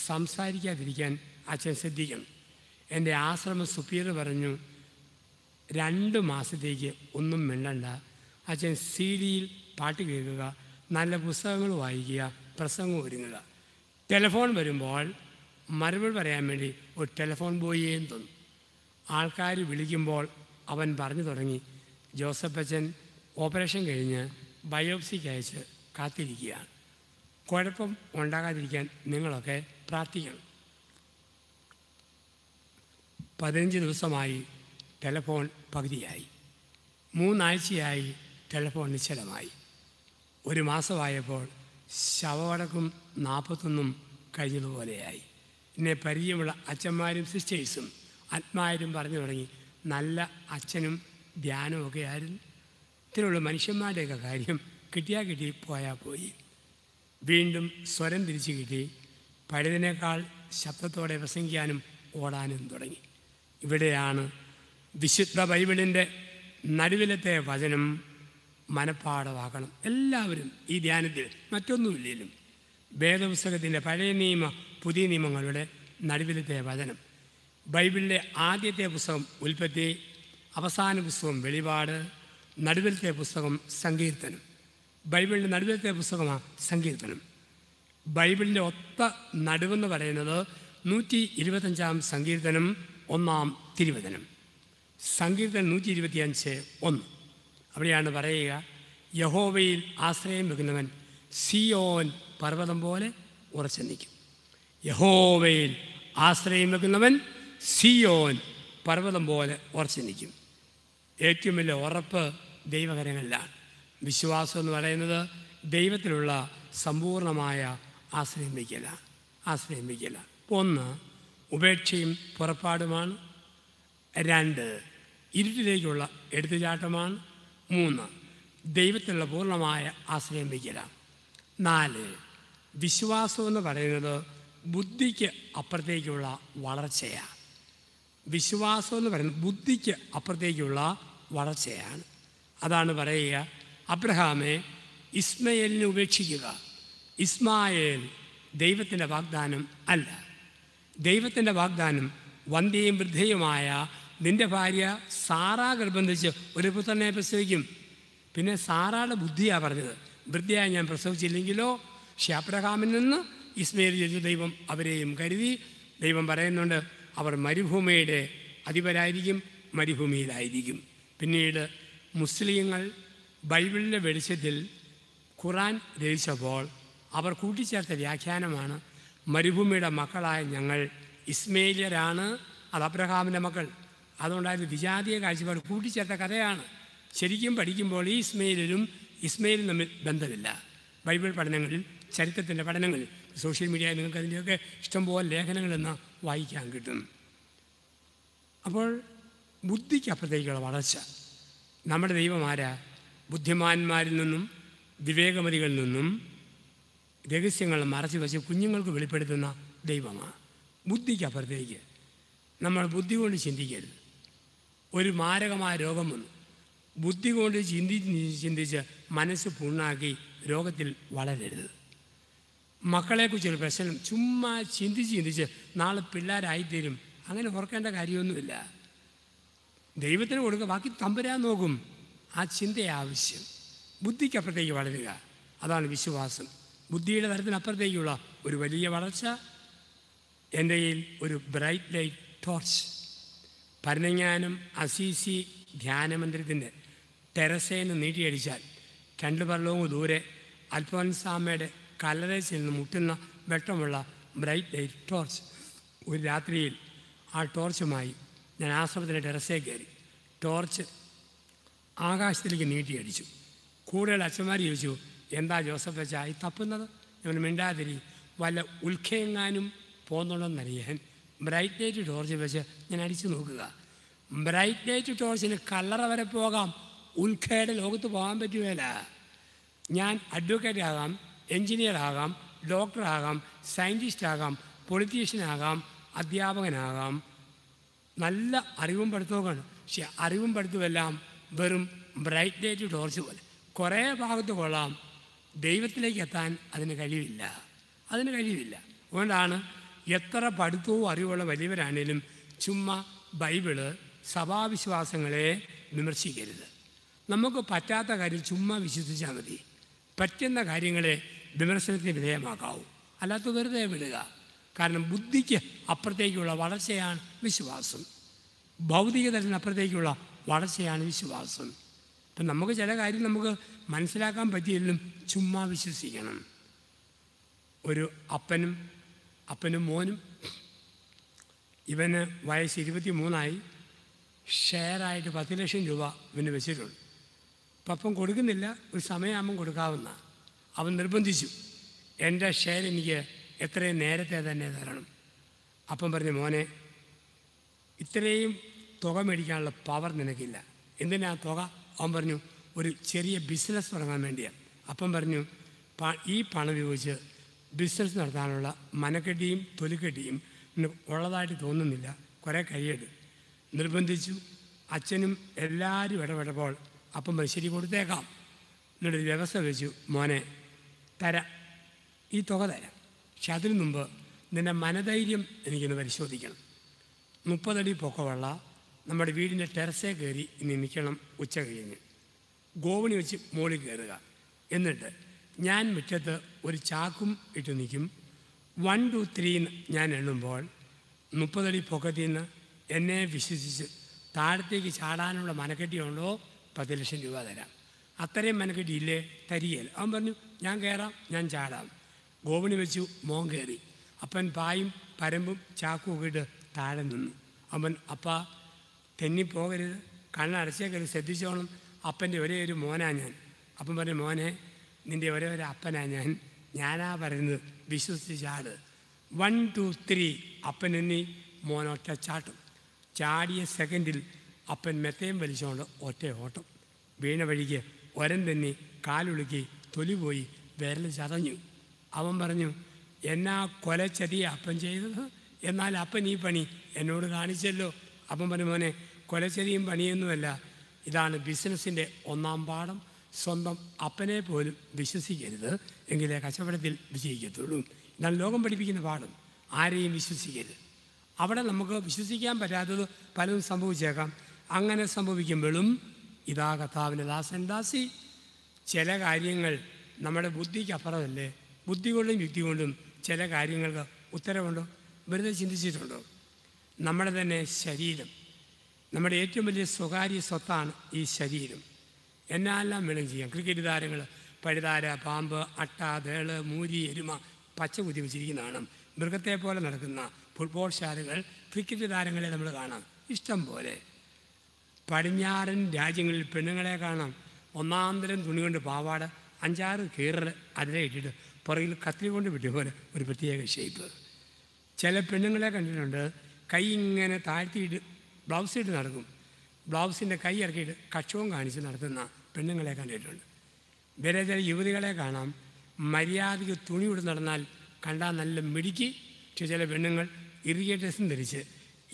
സംസാരിക്കാതിരിക്കാൻ അച്ഛൻ ശ്രദ്ധിക്കണം എൻ്റെ ആശ്രമ സുപ്പീർ പറഞ്ഞു രണ്ട് മാസത്തേക്ക് ഒന്നും മിണ്ടണ്ട അച്ഛൻ സി ഡിയിൽ പാട്ട് കേൾക്കുക നല്ല പുസ്തകങ്ങൾ വായിക്കുക പ്രസംഗം ഒരുങ്ങുക ടെലിഫോൺ വരുമ്പോൾ മറുപടി പറയാൻ വേണ്ടി ഒരു ടെലിഫോൺ ബോയിയേയും തോന്നും ആൾക്കാർ വിളിക്കുമ്പോൾ അവൻ പറഞ്ഞു തുടങ്ങി ജോസഫ് അച്ഛൻ ഓപ്പറേഷൻ കഴിഞ്ഞ് ബയോപ്സിക്ക് അയച്ച് കാത്തിരിക്കുകയാണ് കുഴപ്പം ഉണ്ടാകാതിരിക്കാൻ നിങ്ങളൊക്കെ പ്രാർത്ഥിക്കണം പതിനഞ്ച് ദിവസമായി ടെലിഫോൺ പകുതിയായി മൂന്നാഴ്ചയായി ടെലിഫോൺ നിശ്ചലമായി ഒരു മാസമായപ്പോൾ ശവവടക്കും നാൽപ്പത്തൊന്നും കഴിഞ്ഞതുപോലെയായി എന്നെ പരിചയമുള്ള അച്ഛന്മാരും സിസ്റ്റേഴ്സും ആത്മാരും പറഞ്ഞു തുടങ്ങി നല്ല അച്ഛനും ഒക്കെ ആയിരുന്നു ഇത്തിരിയുള്ള മനുഷ്യന്മാരുടെയൊക്കെ കാര്യം കിട്ടിയാൽ കിട്ടി പോയാൽ പോയി വീണ്ടും സ്വരം തിരിച്ചു കിട്ടി പഴയതിനേക്കാൾ ശബ്ദത്തോടെ പ്രസംഗിക്കാനും ഓടാനും തുടങ്ങി ഇവിടെയാണ് വിശുദ്ധ ബൈബിളിൻ്റെ നടുവിലത്തെ വചനം മനഃപ്പാടമാക്കണം എല്ലാവരും ഈ ധ്യാനത്തിൽ മറ്റൊന്നുമില്ലെങ്കിലും വേദപുസ്തകത്തിൻ്റെ പഴയ നിയമ പുതിയ നിയമങ്ങളുടെ നടുവിലത്തെ വചനം ബൈബിളിലെ ആദ്യത്തെ പുസ്തകം ഉൽപ്പത്തി അവസാന പുസ്തകം വെളിപാട് നടുവിലത്തെ പുസ്തകം സങ്കീർത്തനം ബൈബിളിൻ്റെ നടുവിലത്തെ പുസ്തകമാണ് സങ്കീർത്തനം ബൈബിളിൻ്റെ ഒത്ത നടുവെന്ന് പറയുന്നത് നൂറ്റി ഇരുപത്തഞ്ചാം സങ്കീർത്തനം ഒന്നാം തിരുവചനം സങ്കീർത്തനം നൂറ്റി ഇരുപത്തിയഞ്ച് ഒന്ന് അവിടെയാണ് പറയുക യഹോവയിൽ ആശ്രയം വെക്കുന്നവൻ സിയോൻ പർവ്വതം പോലെ ഉറച്ചു നിൽക്കും യഹോവയിൽ ആശ്രയം വെക്കുന്നവൻ സിയോൻ പർവ്വതം പോലെ ഉറച്ചു നിൽക്കും ഏറ്റവും വലിയ ഉറപ്പ് ദൈവകരങ്ങളിലാണ് വിശ്വാസം എന്ന് പറയുന്നത് ദൈവത്തിലുള്ള സമ്പൂർണമായ ആശ്രയം വയ്ക്കല ആശ്രയം വയ്ക്കല ഒന്ന് ഉപേക്ഷയും പുറപ്പാടുമാണ് രണ്ട് ഇരുട്ടിലേക്കുള്ള എടുത്തുചാട്ടമാണ് മൂന്ന് ദൈവത്തിനുള്ള പൂർണ്ണമായ ആശ്രയം വയ്ക്കുക നാല് വിശ്വാസം എന്ന് പറയുന്നത് ബുദ്ധിക്ക് അപ്പുറത്തേക്കുള്ള വളർച്ചയാണ് വിശ്വാസം എന്ന് പറയുന്നത് ബുദ്ധിക്ക് അപ്പുറത്തേക്കുള്ള വളർച്ചയാണ് അതാണ് പറയുക അബ്രഹാമെ ഇസ്മയേലിനെ ഉപേക്ഷിക്കുക ഇസ്മായേൽ ദൈവത്തിൻ്റെ വാഗ്ദാനം അല്ല ദൈവത്തിൻ്റെ വാഗ്ദാനം വന്ധ്യയും വൃദ്ധയുമായ നിൻ്റെ ഭാര്യ സാറ നിർബന്ധിച്ച് ഒരു പുത്രനെ പ്രസവിക്കും പിന്നെ സാറയുടെ ബുദ്ധിയാണ് പറഞ്ഞത് വൃദ്ധയായി ഞാൻ പ്രസവിച്ചില്ലെങ്കിലോ ഷാബ്രഹാമിൽ നിന്ന് ഇസ്മേൽ ജനിച്ച ദൈവം അവരെയും കരുതി ദൈവം പറയുന്നുണ്ട് അവർ മരുഭൂമിയുടെ അധിപരായിരിക്കും മരുഭൂമിയിലായിരിക്കും പിന്നീട് മുസ്ലിങ്ങൾ ബൈബിളിൻ്റെ വെളിച്ചത്തിൽ ഖുറാൻ രചിച്ചപ്പോൾ അവർ കൂട്ടിച്ചേർത്ത വ്യാഖ്യാനമാണ് മരുഭൂമിയുടെ മക്കളായ ഞങ്ങൾ ഇസ്മേലിയരാണ് അത് അബ്രഹാമിൻ്റെ മക്കൾ അതുകൊണ്ടായിരുന്നു വിജാതീയ കാഴ്ചപ്പാട് കൂട്ടിച്ചേർത്ത കഥയാണ് ശരിക്കും പഠിക്കുമ്പോൾ ഈ ഇസ്മയിലും ഇസ്മയിലും തമ്മിൽ ബന്ധമില്ല ബൈബിൾ പഠനങ്ങളിൽ ചരിത്രത്തിൻ്റെ പഠനങ്ങളിൽ സോഷ്യൽ മീഡിയ നിങ്ങൾക്ക് അതിൻ്റെയൊക്കെ ഇഷ്ടംപോലെ ലേഖനങ്ങളെന്ന് വായിക്കാൻ കിട്ടും അപ്പോൾ ബുദ്ധിക്കപ്പുറത്തേക്കുള്ള വളർച്ച നമ്മുടെ ദൈവമാരാ ബുദ്ധിമാന്മാരിൽ നിന്നും വിവേകമതികളിൽ നിന്നും രഹസ്യങ്ങൾ മറച്ചു വച്ച് കുഞ്ഞുങ്ങൾക്ക് വെളിപ്പെടുത്തുന്ന ദൈവമാണ് ബുദ്ധിക്കപ്പുറത്തേക്ക് നമ്മൾ ബുദ്ധി കൊണ്ട് ചിന്തിക്കരുത് ഒരു മാരകമായ രോഗം വന്നു ബുദ്ധി കൊണ്ട് ചിന്തിച്ച് ചിന്തിച്ച് മനസ്സ് പുണ്ണാക്കി രോഗത്തിൽ വളരരുത് മക്കളെക്കുറിച്ചൊരു പ്രശ്നം ചുമ്മാ ചിന്തിച്ച് ചിന്തിച്ച് നാളെ പിള്ളേരായിത്തീരും അങ്ങനെ ഓർക്കേണ്ട കാര്യമൊന്നുമില്ല ദൈവത്തിന് കൊടുക്കുക ബാക്കി തമ്പുരാൻ നോക്കും ആ ചിന്തയാവശ്യം ആവശ്യം ബുദ്ധിക്കപ്പുറത്തേക്ക് വളരുക അതാണ് വിശ്വാസം ബുദ്ധിയുടെ തരത്തിനപ്പുറത്തേക്കുള്ള ഒരു വലിയ വളർച്ച എൻ്റെ കയ്യിൽ ഒരു ബ്രൈറ്റ് ലൈറ്റ് ടോർച്ച് ഭരണജ്ഞാനം അസീസി ധ്യാനമന്ദിരത്തിൻ്റെ ടെറസേന്ന് നീട്ടിയടിച്ചാൽ രണ്ട് പർലവും ദൂരെ അൽഫോൻസാമയുടെ കലറേസിൽ നിന്ന് മുട്ടുന്ന വെട്ടമുള്ള ബ്രൈറ്റ് ലൈറ്റ് ടോർച്ച് ഒരു രാത്രിയിൽ ആ ടോർച്ചുമായി ഞാൻ ആശ്രമത്തിൻ്റെ ടെറസേ കയറി ടോർച്ച് ആകാശത്തിലേക്ക് നീട്ടിയടിച്ചു കൂടുതൽ അച്ഛന്മാർ ചോദിച്ചു എന്താ ജോസഫ് വെച്ചാൽ ഈ തപ്പുന്നത് ഞാൻ മിണ്ടാതിരി വല്ല ഉൽഖയെങ്ങാനും പോകുന്നുള്ളതെന്നറിയാൻ ബ്രൈറ്റ് ലൈറ്റ് ടോർച്ച് വെച്ച് ഞാൻ അടിച്ചു നോക്കുക ബ്രൈറ്റ് ലൈറ്റ് ടോർച്ചിന് കളർ വരെ പോകാം ഉൽഖയുടെ ലോകത്ത് പോകാൻ പറ്റുകയില്ല ഞാൻ അഡ്വക്കേറ്റ് ആകാം എൻജിനീയർ ആകാം ഡോക്ടറാകാം സയൻറ്റിസ്റ്റ് ആകാം പൊളിറ്റീഷ്യനാകാം അധ്യാപകനാകാം നല്ല അറിവും പഠിത്തവുമാണ് പക്ഷെ അറിവും പഠിത്തമെല്ലാം വെറും ബ്രൈറ്റ് ലൈറ്റ് ടോർച്ച് പോലെ കുറേ ഭാഗത്ത് കൊള്ളാം ദൈവത്തിലേക്ക് എത്താൻ അതിന് കഴിവില്ല അതിന് കഴിവില്ല അതുകൊണ്ടാണ് എത്ര പഠിത്തവും അറിവുള്ള വലിയവരാണേലും ചുമ്മാ ബൈബിള് സഭാവിശ്വാസങ്ങളെ വിമർശിക്കരുത് നമുക്ക് പറ്റാത്ത കാര്യം ചുമ്മാ വിശ്വസിച്ചാൽ മതി പറ്റുന്ന കാര്യങ്ങളെ വിമർശനത്തിന് വിധേയമാക്കാവൂ അല്ലാത്ത വെറുതെ വിടുക കാരണം ബുദ്ധിക്ക് അപ്പുറത്തേക്കുള്ള വളർച്ചയാണ് വിശ്വാസം ഭൗതിക തലത്തിന് അപ്പുറത്തേക്കുള്ള വളർച്ചയാണ് വിശ്വാസം അപ്പം നമുക്ക് ചില കാര്യം നമുക്ക് മനസ്സിലാക്കാൻ പറ്റിയില്ലെങ്കിലും ചുമ്മാ വിശ്വസിക്കണം ഒരു അപ്പനും അപ്പനും മോനും ഇവന് വയസ്സ് ഇരുപത്തി മൂന്നായി ഷെയറായിട്ട് പത്ത് ലക്ഷം രൂപ ഇവന് വെച്ചിട്ടുണ്ട് പപ്പം കൊടുക്കുന്നില്ല ഒരു സമയമാകുമ്പം കൊടുക്കാവുന്ന അവൻ നിർബന്ധിച്ചു എൻ്റെ ഷെയർ എനിക്ക് എത്രയും നേരത്തെ തന്നെ തരണം അപ്പം പറഞ്ഞു മോനെ ഇത്രയും തുക മേടിക്കാനുള്ള പവർ നിനക്കില്ല എന്തിനാ തുക അവൻ പറഞ്ഞു ഒരു ചെറിയ ബിസിനസ് തുടങ്ങാൻ വേണ്ടിയാണ് അപ്പം പറഞ്ഞു ഈ പണം ഉപയോഗിച്ച് ബിസിനസ് നടത്താനുള്ള മനക്കെട്ടിയും തൊലിക്കെട്ടിയും ഉള്ളതായിട്ട് തോന്നുന്നില്ല കുറേ കഴിയത് നിർബന്ധിച്ചു അച്ഛനും എല്ലാവരും ഇടപെടപ്പോൾ അപ്പം മരിശ്ശേരി കൊടുത്തേക്കാം എന്നിട്ട് വ്യവസ്ഥ വെച്ചു മോനെ തരാം ഈ തുക തരാം പക്ഷെ അതിനു മുമ്പ് നിൻ്റെ മനധൈര്യം എനിക്കൊന്ന് പരിശോധിക്കണം മുപ്പതടി പൊക്കമുള്ള നമ്മുടെ വീടിൻ്റെ ടെറസേ കയറി ഇനി നിൽക്കണം ഉച്ച കഴിഞ്ഞ് ഗോവണി വെച്ച് മോളിൽ കയറുക എന്നിട്ട് ഞാൻ മുറ്റത്ത് ഒരു ചാക്കും ഇട്ട് നിൽക്കും വൺ ടു ത്രീ ഞാൻ എണ്ണുമ്പോൾ മുപ്പതടി പൊക്കത്തിൽ നിന്ന് എന്നെ വിശ്വസിച്ച് താഴത്തേക്ക് ചാടാനുള്ള മനക്കെട്ടിയുണ്ടോ പത്ത് ലക്ഷം രൂപ തരാം അത്രയും ഇല്ലേ തരികയില്ല അവൻ പറഞ്ഞു ഞാൻ കയറാം ഞാൻ ചാടാം ഗോവണി വെച്ചു മോൻ കയറി അപ്പൻ പായും പരമ്പും ചാക്കും ഒക്കെ ഇട്ട് താഴെ നിന്നു അവൻ അപ്പ തെന്നിപ്പോകരുത് കണ്ണടച്ചേക്കരുത് ശ്രദ്ധിച്ചോണം അപ്പൻ്റെ ഒരേ ഒരു മോനാണ് ഞാൻ അപ്പം പറഞ്ഞു മോനെ നിൻ്റെ ഒരേ ഒരു അപ്പനാണ് ഞാൻ ഞാനാ പറയുന്നത് വിശ്വസിച്ചാട് വൺ ടു ത്രീ അപ്പനെന്നെ മോനൊറ്റ ചാട്ടും ചാടിയ സെക്കൻഡിൽ അപ്പൻ മെത്തയും വലിച്ചുകൊണ്ട് ഒറ്റ ഓട്ടം വീണ വഴിക്ക് ഒരം തന്നെ കാലുളുക്കി തൊലി പോയി വിരൽ ചതഞ്ഞു അവൻ പറഞ്ഞു എന്നാ കൊലച്ചതിയ അപ്പൻ ചെയ്തത് എന്നാൽ അപ്പൻ ഈ പണി എന്നോട് കാണിച്ചല്ലോ അപ്പൻ പറഞ്ഞു മോനെ കൊലച്ചതിയും പണിയൊന്നുമല്ല ഇതാണ് ബിസിനസ്സിൻ്റെ ഒന്നാം പാഠം സ്വന്തം അപ്പനെ പോലും വിശ്വസിക്കരുത് എങ്കിലേ കച്ചവടത്തിൽ വിജയിക്കത്തുള്ളൂ എന്നാൽ ലോകം പഠിപ്പിക്കുന്ന പാഠം ആരെയും വിശ്വസിക്കരുത് അവിടെ നമുക്ക് വിശ്വസിക്കാൻ പറ്റാത്തത് പലതും സംഭവിച്ചേക്കാം അങ്ങനെ സംഭവിക്കുമ്പോഴും ഇതാ കഥാവിൻ്റെ ദാസൻ ദാസി ചില കാര്യങ്ങൾ നമ്മുടെ ബുദ്ധിക്ക് അപ്പുറമല്ലേ ബുദ്ധി കൊണ്ടും യുക്തി കൊണ്ടും ചില കാര്യങ്ങൾക്ക് ഉത്തരവുണ്ടോ വെറുതെ ചിന്തിച്ചിട്ടുണ്ടോ നമ്മുടെ തന്നെ ശരീരം നമ്മുടെ ഏറ്റവും വലിയ സ്വകാര്യ സ്വത്താണ് ഈ ശരീരം എന്നെല്ലാം വേണമെങ്കിൽ ചെയ്യാം ക്രിക്കറ്റ് താരങ്ങൾ പഴുതാര പാമ്പ് അട്ട തേള് മൂരി എരുമ പച്ച കുതി വെച്ചിരിക്കുന്നതാണ് മൃഗത്തെ പോലെ നടക്കുന്ന ഫുട്ബോൾ സ്റ്റാറുകൾ ക്രിക്കറ്റ് താരങ്ങളെ നമ്മൾ കാണാം ഇഷ്ടം പോലെ പടിഞ്ഞാറൻ രാജ്യങ്ങളിൽ പെണ്ണുങ്ങളെ കാണാം ഒന്നാന്തരം തുണി കൊണ്ട് പാവാട അഞ്ചാറ് കീറൽ അതിലെ ഇട്ടിട്ട് പുറകിൽ കത്തിരി കൊണ്ട് വിട്ടിയ പോലെ ഒരു പ്രത്യേക ഷേപ്പ് ചില പെണ്ണുങ്ങളെ കണ്ടിട്ടുണ്ട് കൈ ഇങ്ങനെ താഴ്ത്തിയിട്ട് ബ്ലൗസ് ഇട്ട് നടക്കും ബ്ലൗസിൻ്റെ കൈ ഇറക്കിയിട്ട് കക്ഷവും കാണിച്ച് നടത്തുന്ന പെണ്ണുങ്ങളെ കണ്ടിട്ടുണ്ട് വേറെ ചില യുവതികളെ കാണാം മര്യാദയ്ക്ക് തുണിയോട് നടന്നാൽ കണ്ടാൽ നല്ല മിടുക്കി പക്ഷേ ചില പെണ്ണുങ്ങൾ ഇറിഗേറ്റേഴ്സും ധരിച്ച്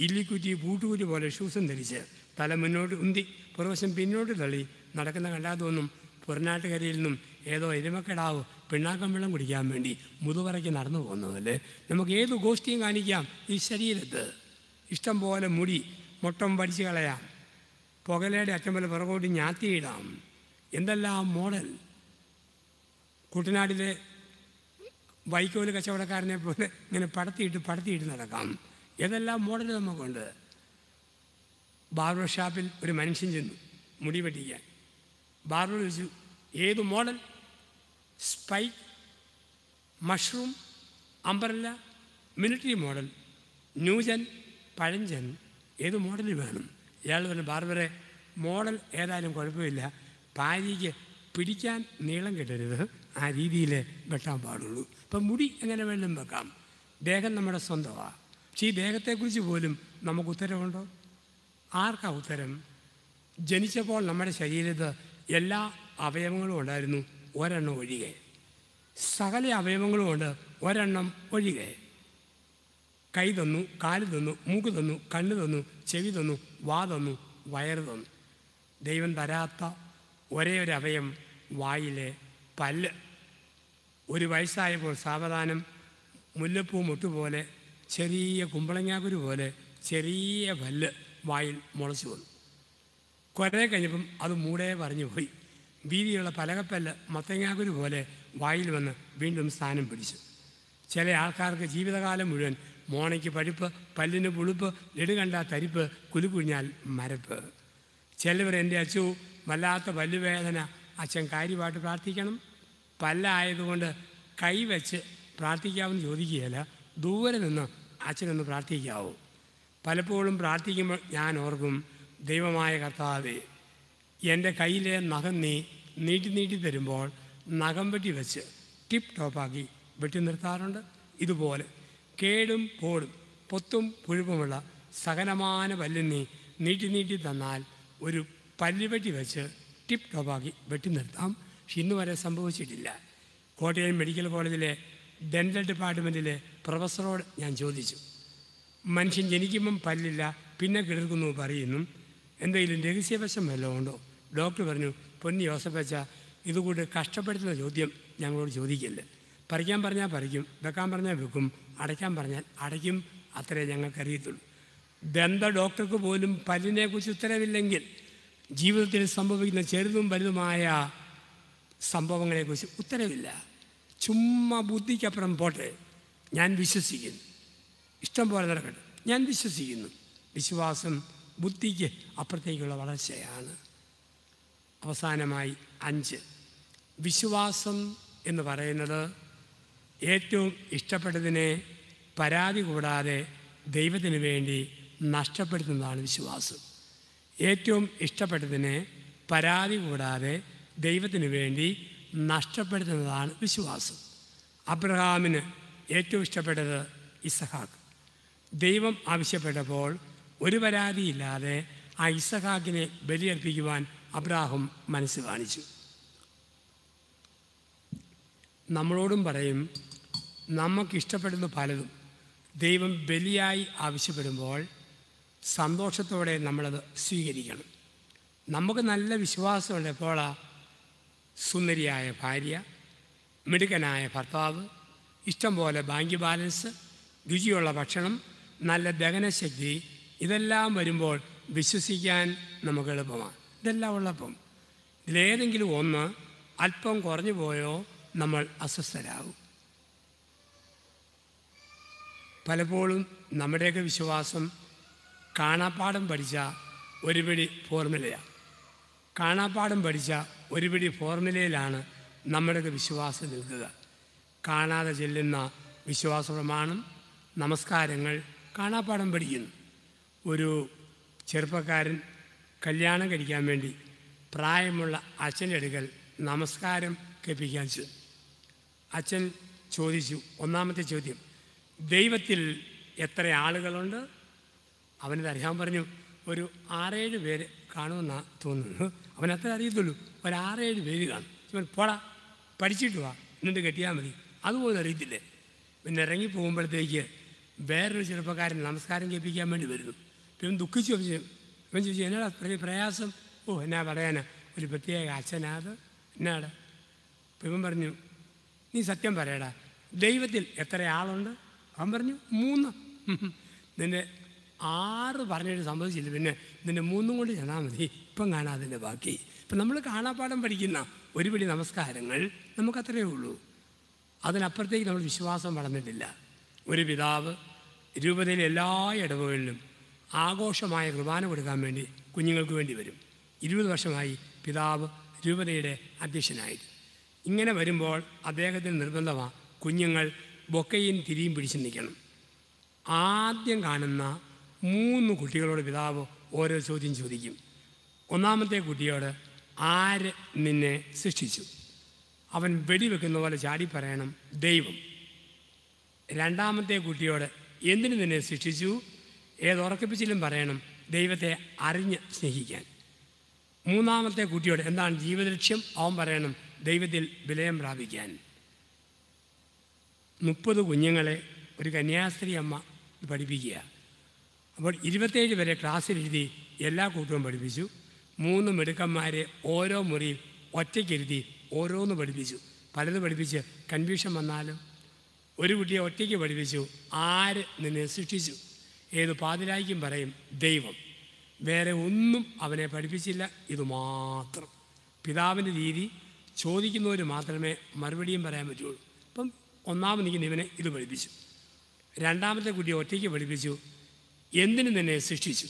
ഇല്ലിക്കുറ്റി ബൂട്ടുകുറ്റി പോലെ ഷൂസും ധരിച്ച് തല മുന്നോട്ട് ഉന്തി പുറവശം പിന്നോട്ട് തള്ളി നടക്കുന്ന തോന്നും പുറനാട്ടുകരയിൽ നിന്നും ഏതോ എരുമക്കടാവ് പിണ്ണാക്കം വെള്ളം കുടിക്കാൻ വേണ്ടി മുതുവറയ്ക്ക് നടന്നു പോകുന്നതല്ലേ നമുക്ക് ഏത് ഗോഷ്ടിയും കാണിക്കാം ഈ ശരീരത്ത് ഇഷ്ടം പോലെ മുടി മുട്ടം വലിച്ചു കളയാം പുകലയുടെ അറ്റം പോലെ പുറകോട്ട് ഞാത്തിയിടാം എന്തെല്ലാം മോഡൽ കുട്ടനാട്ടിലെ വൈക്കോല് കച്ചവടക്കാരനെ പോലെ ഇങ്ങനെ പടത്തിയിട്ട് പടത്തിയിട്ട് നടക്കാം ഏതെല്ലാം മോഡൽ നമുക്കുണ്ട് ബാർബർ ഷാപ്പിൽ ഒരു മനുഷ്യൻ ചെന്നു മുടി പറ്റിക്കാൻ ബാർബർ ചോദിച്ചു ഏത് model spike mushroom umbrella military model new gen പഴഞ്ചൻ ഏത് മോഡൽ വേണം ഇയാൾ പറഞ്ഞു ബാർബറെ മോഡൽ ഏതായാലും കുഴപ്പമില്ല ഭാര്യയ്ക്ക് പിടിക്കാൻ നീളം കിട്ടരുത് ആ രീതിയിൽ വെട്ടാൻ പാടുള്ളൂ ഇപ്പം മുടി എങ്ങനെ വേണം വെക്കാം ദേഹം നമ്മുടെ സ്വന്തമാണ് പക്ഷേ ഈ ദേഹത്തെക്കുറിച്ച് പോലും നമുക്ക് ഉത്തരവുണ്ടോ ആർക്കാ ഉത്തരം ജനിച്ചപ്പോൾ നമ്മുടെ ശരീരത്ത് എല്ലാ അവയവങ്ങളും ഉണ്ടായിരുന്നു ഒരെണ്ണം ഒഴികെ സകല അവയവങ്ങളും ഉണ്ട് ഒരെണ്ണം ഒഴികെ കൈ തന്നു കാല് തന്നു മൂക്ക് തന്നു കണ്ണ് തന്നു ചെവി തന്നു വാ തന്നു വയറ് തന്നു ദൈവം തരാത്ത ഒരേ ഒരു അവയം വായിലെ പല്ല് ഒരു വയസ്സായപ്പോൾ സാവധാനം മുല്ലപ്പൂ മുട്ടുപോലെ ചെറിയ കുമ്പളങ്ങാക്കുരു പോലെ ചെറിയ പല്ല് വായിൽ മുളച്ചു വന്നു കുറേ കഴിഞ്ഞപ്പം അത് മൂടേ പറഞ്ഞു പോയി വീതിയുള്ള പലകപ്പല്ല് മത്തങ്ങാക്കുരു പോലെ വായിൽ വന്ന് വീണ്ടും സ്ഥാനം പിടിച്ചു ചില ആൾക്കാർക്ക് ജീവിതകാലം മുഴുവൻ മോണയ്ക്ക് പഴുപ്പ് പല്ലിന് പുളിപ്പ് ലെടുകണ്ട തരിപ്പ് കുലുകുഴിഞ്ഞാൽ മരപ്പ് ചിലവർ എൻ്റെ അച്ചു വല്ലാത്ത പല്ലുവേദന അച്ഛൻ കാര്യമായിട്ട് പ്രാർത്ഥിക്കണം പല്ലായതുകൊണ്ട് കൈവച്ച് പ്രാർത്ഥിക്കാമെന്ന് ചോദിക്കുകയല്ല ദൂരെ നിന്ന് അച്ഛനൊന്ന് പ്രാർത്ഥിക്കാവൂ പലപ്പോഴും പ്രാർത്ഥിക്കുമ്പോൾ ഞാൻ ഓർക്കും ദൈവമായ കർത്താവേ എൻ്റെ കയ്യിലെ നഖം നീ നീട്ടി നീട്ടി തരുമ്പോൾ നഖം വെട്ടി വെച്ച് ടിപ്പ് ടോപ്പാക്കി വെട്ടി നിർത്താറുണ്ട് ഇതുപോലെ കേടും പോടും പൊത്തും പുഴുപ്പുമുള്ള സകലമാന പല്ലിന് നീട്ടി നീട്ടി തന്നാൽ ഒരു പല്ലുവെട്ടി വെച്ച് ടിപ് ടോപ്പാക്കി വെട്ടി നിർത്താം പക്ഷെ ഇന്ന് വരെ സംഭവിച്ചിട്ടില്ല കോട്ടയം മെഡിക്കൽ കോളേജിലെ ഡെൻ്റൽ ഡിപ്പാർട്ട്മെൻറ്റിലെ പ്രൊഫസറോട് ഞാൻ ചോദിച്ചു മനുഷ്യൻ ജനിക്കുമ്പം പല്ലില്ല പിന്നെ കിടക്കുന്നു പറയുന്നു എന്തെങ്കിലും രഹസ്യവശം വല്ലതും ഉണ്ടോ ഡോക്ടർ പറഞ്ഞു പൊന്നി യോസഫച്ച ഇതുകൂട് കഷ്ടപ്പെടുത്തുന്ന ചോദ്യം ഞങ്ങളോട് ചോദിക്കില്ല പറിക്കാൻ പറഞ്ഞാൽ പറിക്കും വെക്കാൻ പറഞ്ഞാൽ വെക്കും അടയ്ക്കാൻ പറഞ്ഞാൽ അടയ്ക്കും അത്രേ ഞങ്ങൾക്കറിയത്തുള്ളൂ ദന്ത ഡോക്ടർക്ക് പോലും പല്ലിനെക്കുറിച്ച് ഉത്തരവില്ലെങ്കിൽ ജീവിതത്തിൽ സംഭവിക്കുന്ന ചെറുതും വലുതുമായ സംഭവങ്ങളെക്കുറിച്ച് ഉത്തരവില്ല ചുമ്മാ ബുദ്ധിക്കപ്പുറം പോട്ടെ ഞാൻ വിശ്വസിക്കുന്നു ഇഷ്ടം പോലെ നടക്കട്ടെ ഞാൻ വിശ്വസിക്കുന്നു വിശ്വാസം ബുദ്ധിക്ക് അപ്പുറത്തേക്കുള്ള വളർച്ചയാണ് അവസാനമായി അഞ്ച് വിശ്വാസം എന്ന് പറയുന്നത് ഏറ്റവും ഇഷ്ടപ്പെട്ടതിനെ പരാതി കൂടാതെ ദൈവത്തിന് വേണ്ടി നഷ്ടപ്പെടുത്തുന്നതാണ് വിശ്വാസം ഏറ്റവും ഇഷ്ടപ്പെട്ടതിനെ പരാതി കൂടാതെ ദൈവത്തിന് വേണ്ടി നഷ്ടപ്പെടുത്തുന്നതാണ് വിശ്വാസം അബ്രഹാമിന് ഏറ്റവും ഇഷ്ടപ്പെട്ടത് ഇസഹാക്ക് ദൈവം ആവശ്യപ്പെട്ടപ്പോൾ ഒരു പരാതിയില്ലാതെ ആ ഇസഹാക്കിനെ ബലിയർപ്പിക്കുവാൻ അബ്രാഹം മനസ്സ് കാണിച്ചു നമ്മളോടും പറയും നമുക്കിഷ്ടപ്പെടുന്ന പലതും ദൈവം ബലിയായി ആവശ്യപ്പെടുമ്പോൾ സന്തോഷത്തോടെ നമ്മളത് സ്വീകരിക്കണം നമുക്ക് നല്ല വിശ്വാസമുണ്ട് എപ്പോഴാ സുന്ദരിയായ ഭാര്യ മിടുക്കനായ ഭർത്താവ് ഇഷ്ടം പോലെ ബാങ്ക് ബാലൻസ് രുചിയുള്ള ഭക്ഷണം നല്ല ദഹനശക്തി ഇതെല്ലാം വരുമ്പോൾ വിശ്വസിക്കാൻ നമുക്ക് എളുപ്പമാണ് ഇതെല്ലാം ഉള്ളപ്പം ഇതിലേതെങ്കിലും ഒന്ന് അല്പം കുറഞ്ഞു പോയോ നമ്മൾ അസ്വസ്ഥരാകും പലപ്പോഴും നമ്മുടെയൊക്കെ വിശ്വാസം കാണാപ്പാടം പഠിച്ച ഒരു പിടി ഫോർമുലയാണ് കാണാപ്പാടം പഠിച്ച ഒരു പിടി ഫോർമുലയിലാണ് നമ്മുടെയൊക്കെ വിശ്വാസം നിൽക്കുക കാണാതെ ചെല്ലുന്ന വിശ്വാസ പ്രമാണം നമസ്കാരങ്ങൾ കാണാപ്പാടം പഠിക്കുന്നു ഒരു ചെറുപ്പക്കാരൻ കല്യാണം കഴിക്കാൻ വേണ്ടി പ്രായമുള്ള അച്ഛൻ്റെ അടുക്കൽ നമസ്കാരം കേൾപ്പിക്കാൻ ചെന്നു അച്ഛൻ ചോദിച്ചു ഒന്നാമത്തെ ചോദ്യം ദൈവത്തിൽ എത്ര ആളുകളുണ്ട് അവനത് അറിയാൻ പറഞ്ഞു ഒരു ആറേഴ് പേര് കാണുമെന്നാണ് തോന്നുന്നു അവൻ അത്ര അറിയത്തുള്ളൂ ഒരു ആറേഴ് പേര് കാണും ഇവൻ പോടാ പഠിച്ചിട്ട് വാ എന്നിട്ട് കെട്ടിയാൽ മതി അതുപോലും അറിയത്തില്ലേ പിന്നെ ഇറങ്ങി പോകുമ്പോഴത്തേക്ക് വേറൊരു ചെറുപ്പക്കാരൻ നമസ്കാരം കേൾപ്പിക്കാൻ വേണ്ടി വരുന്നു ഇവൻ ദുഃഖിച്ചു ചോദിച്ചു ഇവൻ ചോദിച്ചു എന്നാടാ പ്രയാസം ഓ എന്നാ പറയാനാ ഒരു പ്രത്യേക അച്ഛനാത് എന്നാടാ ഇവൻ പറഞ്ഞു നീ സത്യം പറയടാ ദൈവത്തിൽ എത്ര ആളുണ്ട് അവൻ പറഞ്ഞു മൂന്ന് നിൻ്റെ ആറ് പറഞ്ഞിട്ട് സംഭവിച്ചില്ല പിന്നെ ഇതിൻ്റെ മൂന്നും കൊണ്ട് ചെന്നാൽ മതി ഇപ്പം കാണാം അതിൻ്റെ ബാക്കി ഇപ്പം നമ്മൾ കാണാപ്പാടം പഠിക്കുന്ന ഒരു പിടി നമസ്കാരങ്ങൾ നമുക്കത്രയേ ഉള്ളൂ അതിനപ്പുറത്തേക്ക് നമ്മൾ വിശ്വാസം വളർന്നിട്ടില്ല ഒരു പിതാവ് രൂപതയിലെ എല്ലാ ഇടവുകളിലും ആഘോഷമായ കുർബാന കൊടുക്കാൻ വേണ്ടി കുഞ്ഞുങ്ങൾക്ക് വേണ്ടി വരും ഇരുപത് വർഷമായി പിതാവ് രൂപതയുടെ അധ്യക്ഷനായി ഇങ്ങനെ വരുമ്പോൾ അദ്ദേഹത്തിന് നിർബന്ധമാണ് കുഞ്ഞുങ്ങൾ ബൊക്കയും തിരിയും പിടിച്ച് നിൽക്കണം ആദ്യം കാണുന്ന മൂന്ന് കുട്ടികളോട് പിതാവ് ഓരോ ചോദ്യം ചോദിക്കും ഒന്നാമത്തെ കുട്ടിയോട് ആര് നിന്നെ സൃഷ്ടിച്ചു അവൻ വെടിവെക്കുന്ന പോലെ ചാടി പറയണം ദൈവം രണ്ടാമത്തെ കുട്ടിയോട് എന്തിനു നിന്നെ സൃഷ്ടിച്ചു ഏതുറക്കിപ്പിച്ചിലും പറയണം ദൈവത്തെ അറിഞ്ഞ് സ്നേഹിക്കാൻ മൂന്നാമത്തെ കുട്ടിയോട് എന്താണ് ജീവിതലക്ഷ്യം അവൻ പറയണം ദൈവത്തിൽ വിലയം പ്രാപിക്കാൻ മുപ്പത് കുഞ്ഞുങ്ങളെ ഒരു കന്യാസ്ത്രീ അമ്മ പഠിപ്പിക്കുക അപ്പോൾ ഇരുപത്തേഴ് വരെ ക്ലാസ്സിലെഴുതി എല്ലാ കൂട്ടവും പഠിപ്പിച്ചു മൂന്ന് മിടുക്കന്മാരെ ഓരോ മുറിയിൽ ഒറ്റയ്ക്കിരുത്തി ഓരോന്ന് പഠിപ്പിച്ചു പലത് പഠിപ്പിച്ച് കൺഫ്യൂഷൻ വന്നാലും ഒരു കുട്ടിയെ ഒറ്റയ്ക്ക് പഠിപ്പിച്ചു ആര് നിന്നെ സൃഷ്ടിച്ചു ഏത് പാതിരായിക്കും പറയും ദൈവം വേറെ ഒന്നും അവനെ പഠിപ്പിച്ചില്ല ഇതുമാത്രം പിതാവിൻ്റെ രീതി ചോദിക്കുന്നവർ മാത്രമേ മറുപടിയും പറയാൻ പറ്റുള്ളൂ അപ്പം ഒന്നാമത് ഇവനെ ഇത് പഠിപ്പിച്ചു രണ്ടാമത്തെ കുട്ടിയെ ഒറ്റയ്ക്ക് പഠിപ്പിച്ചു എന്തിനു നിന്നെ സൃഷ്ടിച്ചു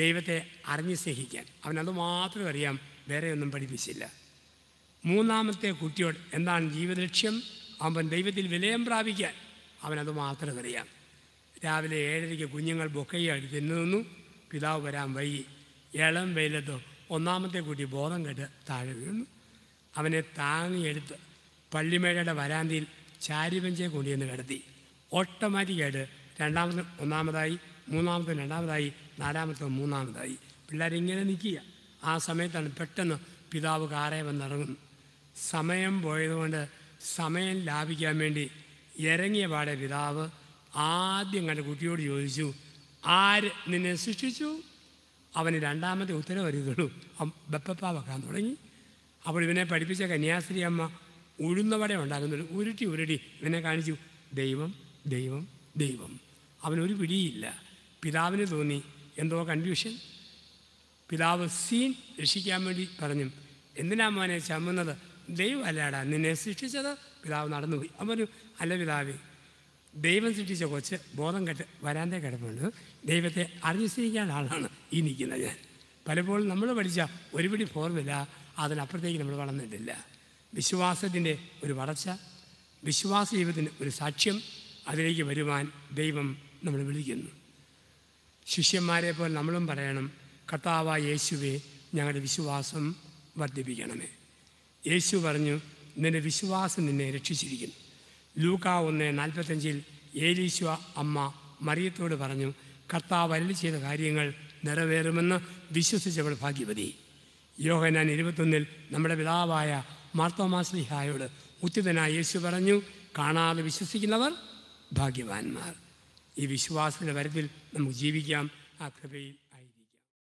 ദൈവത്തെ അറിഞ്ഞ് സ്നേഹിക്കാൻ അവനത് മാത്രം അറിയാം വേറെ ഒന്നും പഠിപ്പിച്ചില്ല മൂന്നാമത്തെ കുട്ടിയോട് എന്താണ് ജീവിതലക്ഷ്യം അവൻ ദൈവത്തിൽ വിലയം പ്രാപിക്കാൻ അവനത് മാത്രം അറിയാം രാവിലെ ഏഴരയ്ക്ക് കുഞ്ഞുങ്ങൾ ബൊക്കയ്യായിട്ട് നിന്നു പിതാവ് വരാൻ വൈകി ഇളം വെയിലത്ത് ഒന്നാമത്തെ കുട്ടി ബോധം കെട്ട് താഴെ വീണു അവനെ താങ്ങിയെടുത്ത് പള്ളിമേഴയുടെ വരാന്തിയിൽ ചാരിപഞ്ചെ കൊണ്ടുവന്ന് കിടത്തി ഓട്ടോമാറ്റിക്കായിട്ട് രണ്ടാമത് ഒന്നാമതായി മൂന്നാമത് രണ്ടാമതായി നാലാമത്തെ മൂന്നാമതായി പിള്ളേരിങ്ങനെ നിൽക്കുക ആ സമയത്താണ് പെട്ടെന്ന് പിതാവ് കാറേ വന്നിറങ്ങുന്നു സമയം പോയതുകൊണ്ട് സമയം ലാഭിക്കാൻ വേണ്ടി ഇറങ്ങിയ പാടെ പിതാവ് ആദ്യം കണ്ട കുട്ടിയോട് ചോദിച്ചു ആര് നിന്നെ സൃഷ്ടിച്ചു അവന് രണ്ടാമത്തെ ഉത്തരം വരുന്നുള്ളൂ ബെപ്പപ്പ വെക്കാൻ തുടങ്ങി അപ്പോൾ ഇവനെ പഠിപ്പിച്ച കന്യാസ്ത്രീ അമ്മ ഉഴുന്നവടെ ഉണ്ടാക്കുന്നുള്ളൂ ഉരുട്ടി ഉരുട്ടി ഇവനെ കാണിച്ചു ദൈവം ദൈവം ദൈവം അവനൊരു പിടിയില്ല പിതാവിന് തോന്നി എന്തോ കൺഫ്യൂഷൻ പിതാവ് സീൻ രക്ഷിക്കാൻ വേണ്ടി പറഞ്ഞു എന്തിനാ മോനെ ചമ്മുന്നത് അല്ലാടാ നിന്നെ സൃഷ്ടിച്ചത് പിതാവ് നടന്നുപോയി അവനു അല്ല പിതാവേ ദൈവം സൃഷ്ടിച്ച കൊച്ച് ബോധം കെട്ട് വരാൻ്റെ കിടപ്പുണ്ട് ദൈവത്തെ അറിഞ്ഞു സ്നേഹിക്കാൻ ആളാണ് ഈ നിൽക്കുന്നത് ഞാൻ പലപ്പോഴും നമ്മൾ പഠിച്ച ഒരുപിടി ഫോർമില്ല അതിനപ്പുറത്തേക്ക് നമ്മൾ വളർന്നിട്ടില്ല വിശ്വാസത്തിൻ്റെ ഒരു വളർച്ച വിശ്വാസ ജീവിതത്തിൻ്റെ ഒരു സാക്ഷ്യം അതിലേക്ക് വരുവാൻ ദൈവം നമ്മൾ വിളിക്കുന്നു ശിഷ്യന്മാരെ പോലെ നമ്മളും പറയണം കർത്താവ യേശുവെ ഞങ്ങളുടെ വിശ്വാസം വർദ്ധിപ്പിക്കണമേ യേശു പറഞ്ഞു നിന്റെ വിശ്വാസം നിന്നെ രക്ഷിച്ചിരിക്കുന്നു ലൂക്ക ഒന്ന് നാൽപ്പത്തഞ്ചിൽ ഏലീശ്വ അമ്മ മറിയത്തോട് പറഞ്ഞു കർത്താവ് അരളി ചെയ്ത കാര്യങ്ങൾ നിറവേറുമെന്ന് വിശ്വസിച്ചവൾ ഭാഗ്യവതി യോഹനാൻ ഇരുപത്തൊന്നിൽ നമ്മുടെ പിതാവായ മാർത്തോമാസ്ലിഹായോട് ഉത്തിതനായ യേശു പറഞ്ഞു കാണാതെ വിശ്വസിക്കുന്നവർ ഭാഗ്യവാന്മാർ ഈ വിശ്വാസത്തിൻ്റെ വരത്തിൽ നമുക്ക് ജീവിക്കാം ആ കൃപയിൽ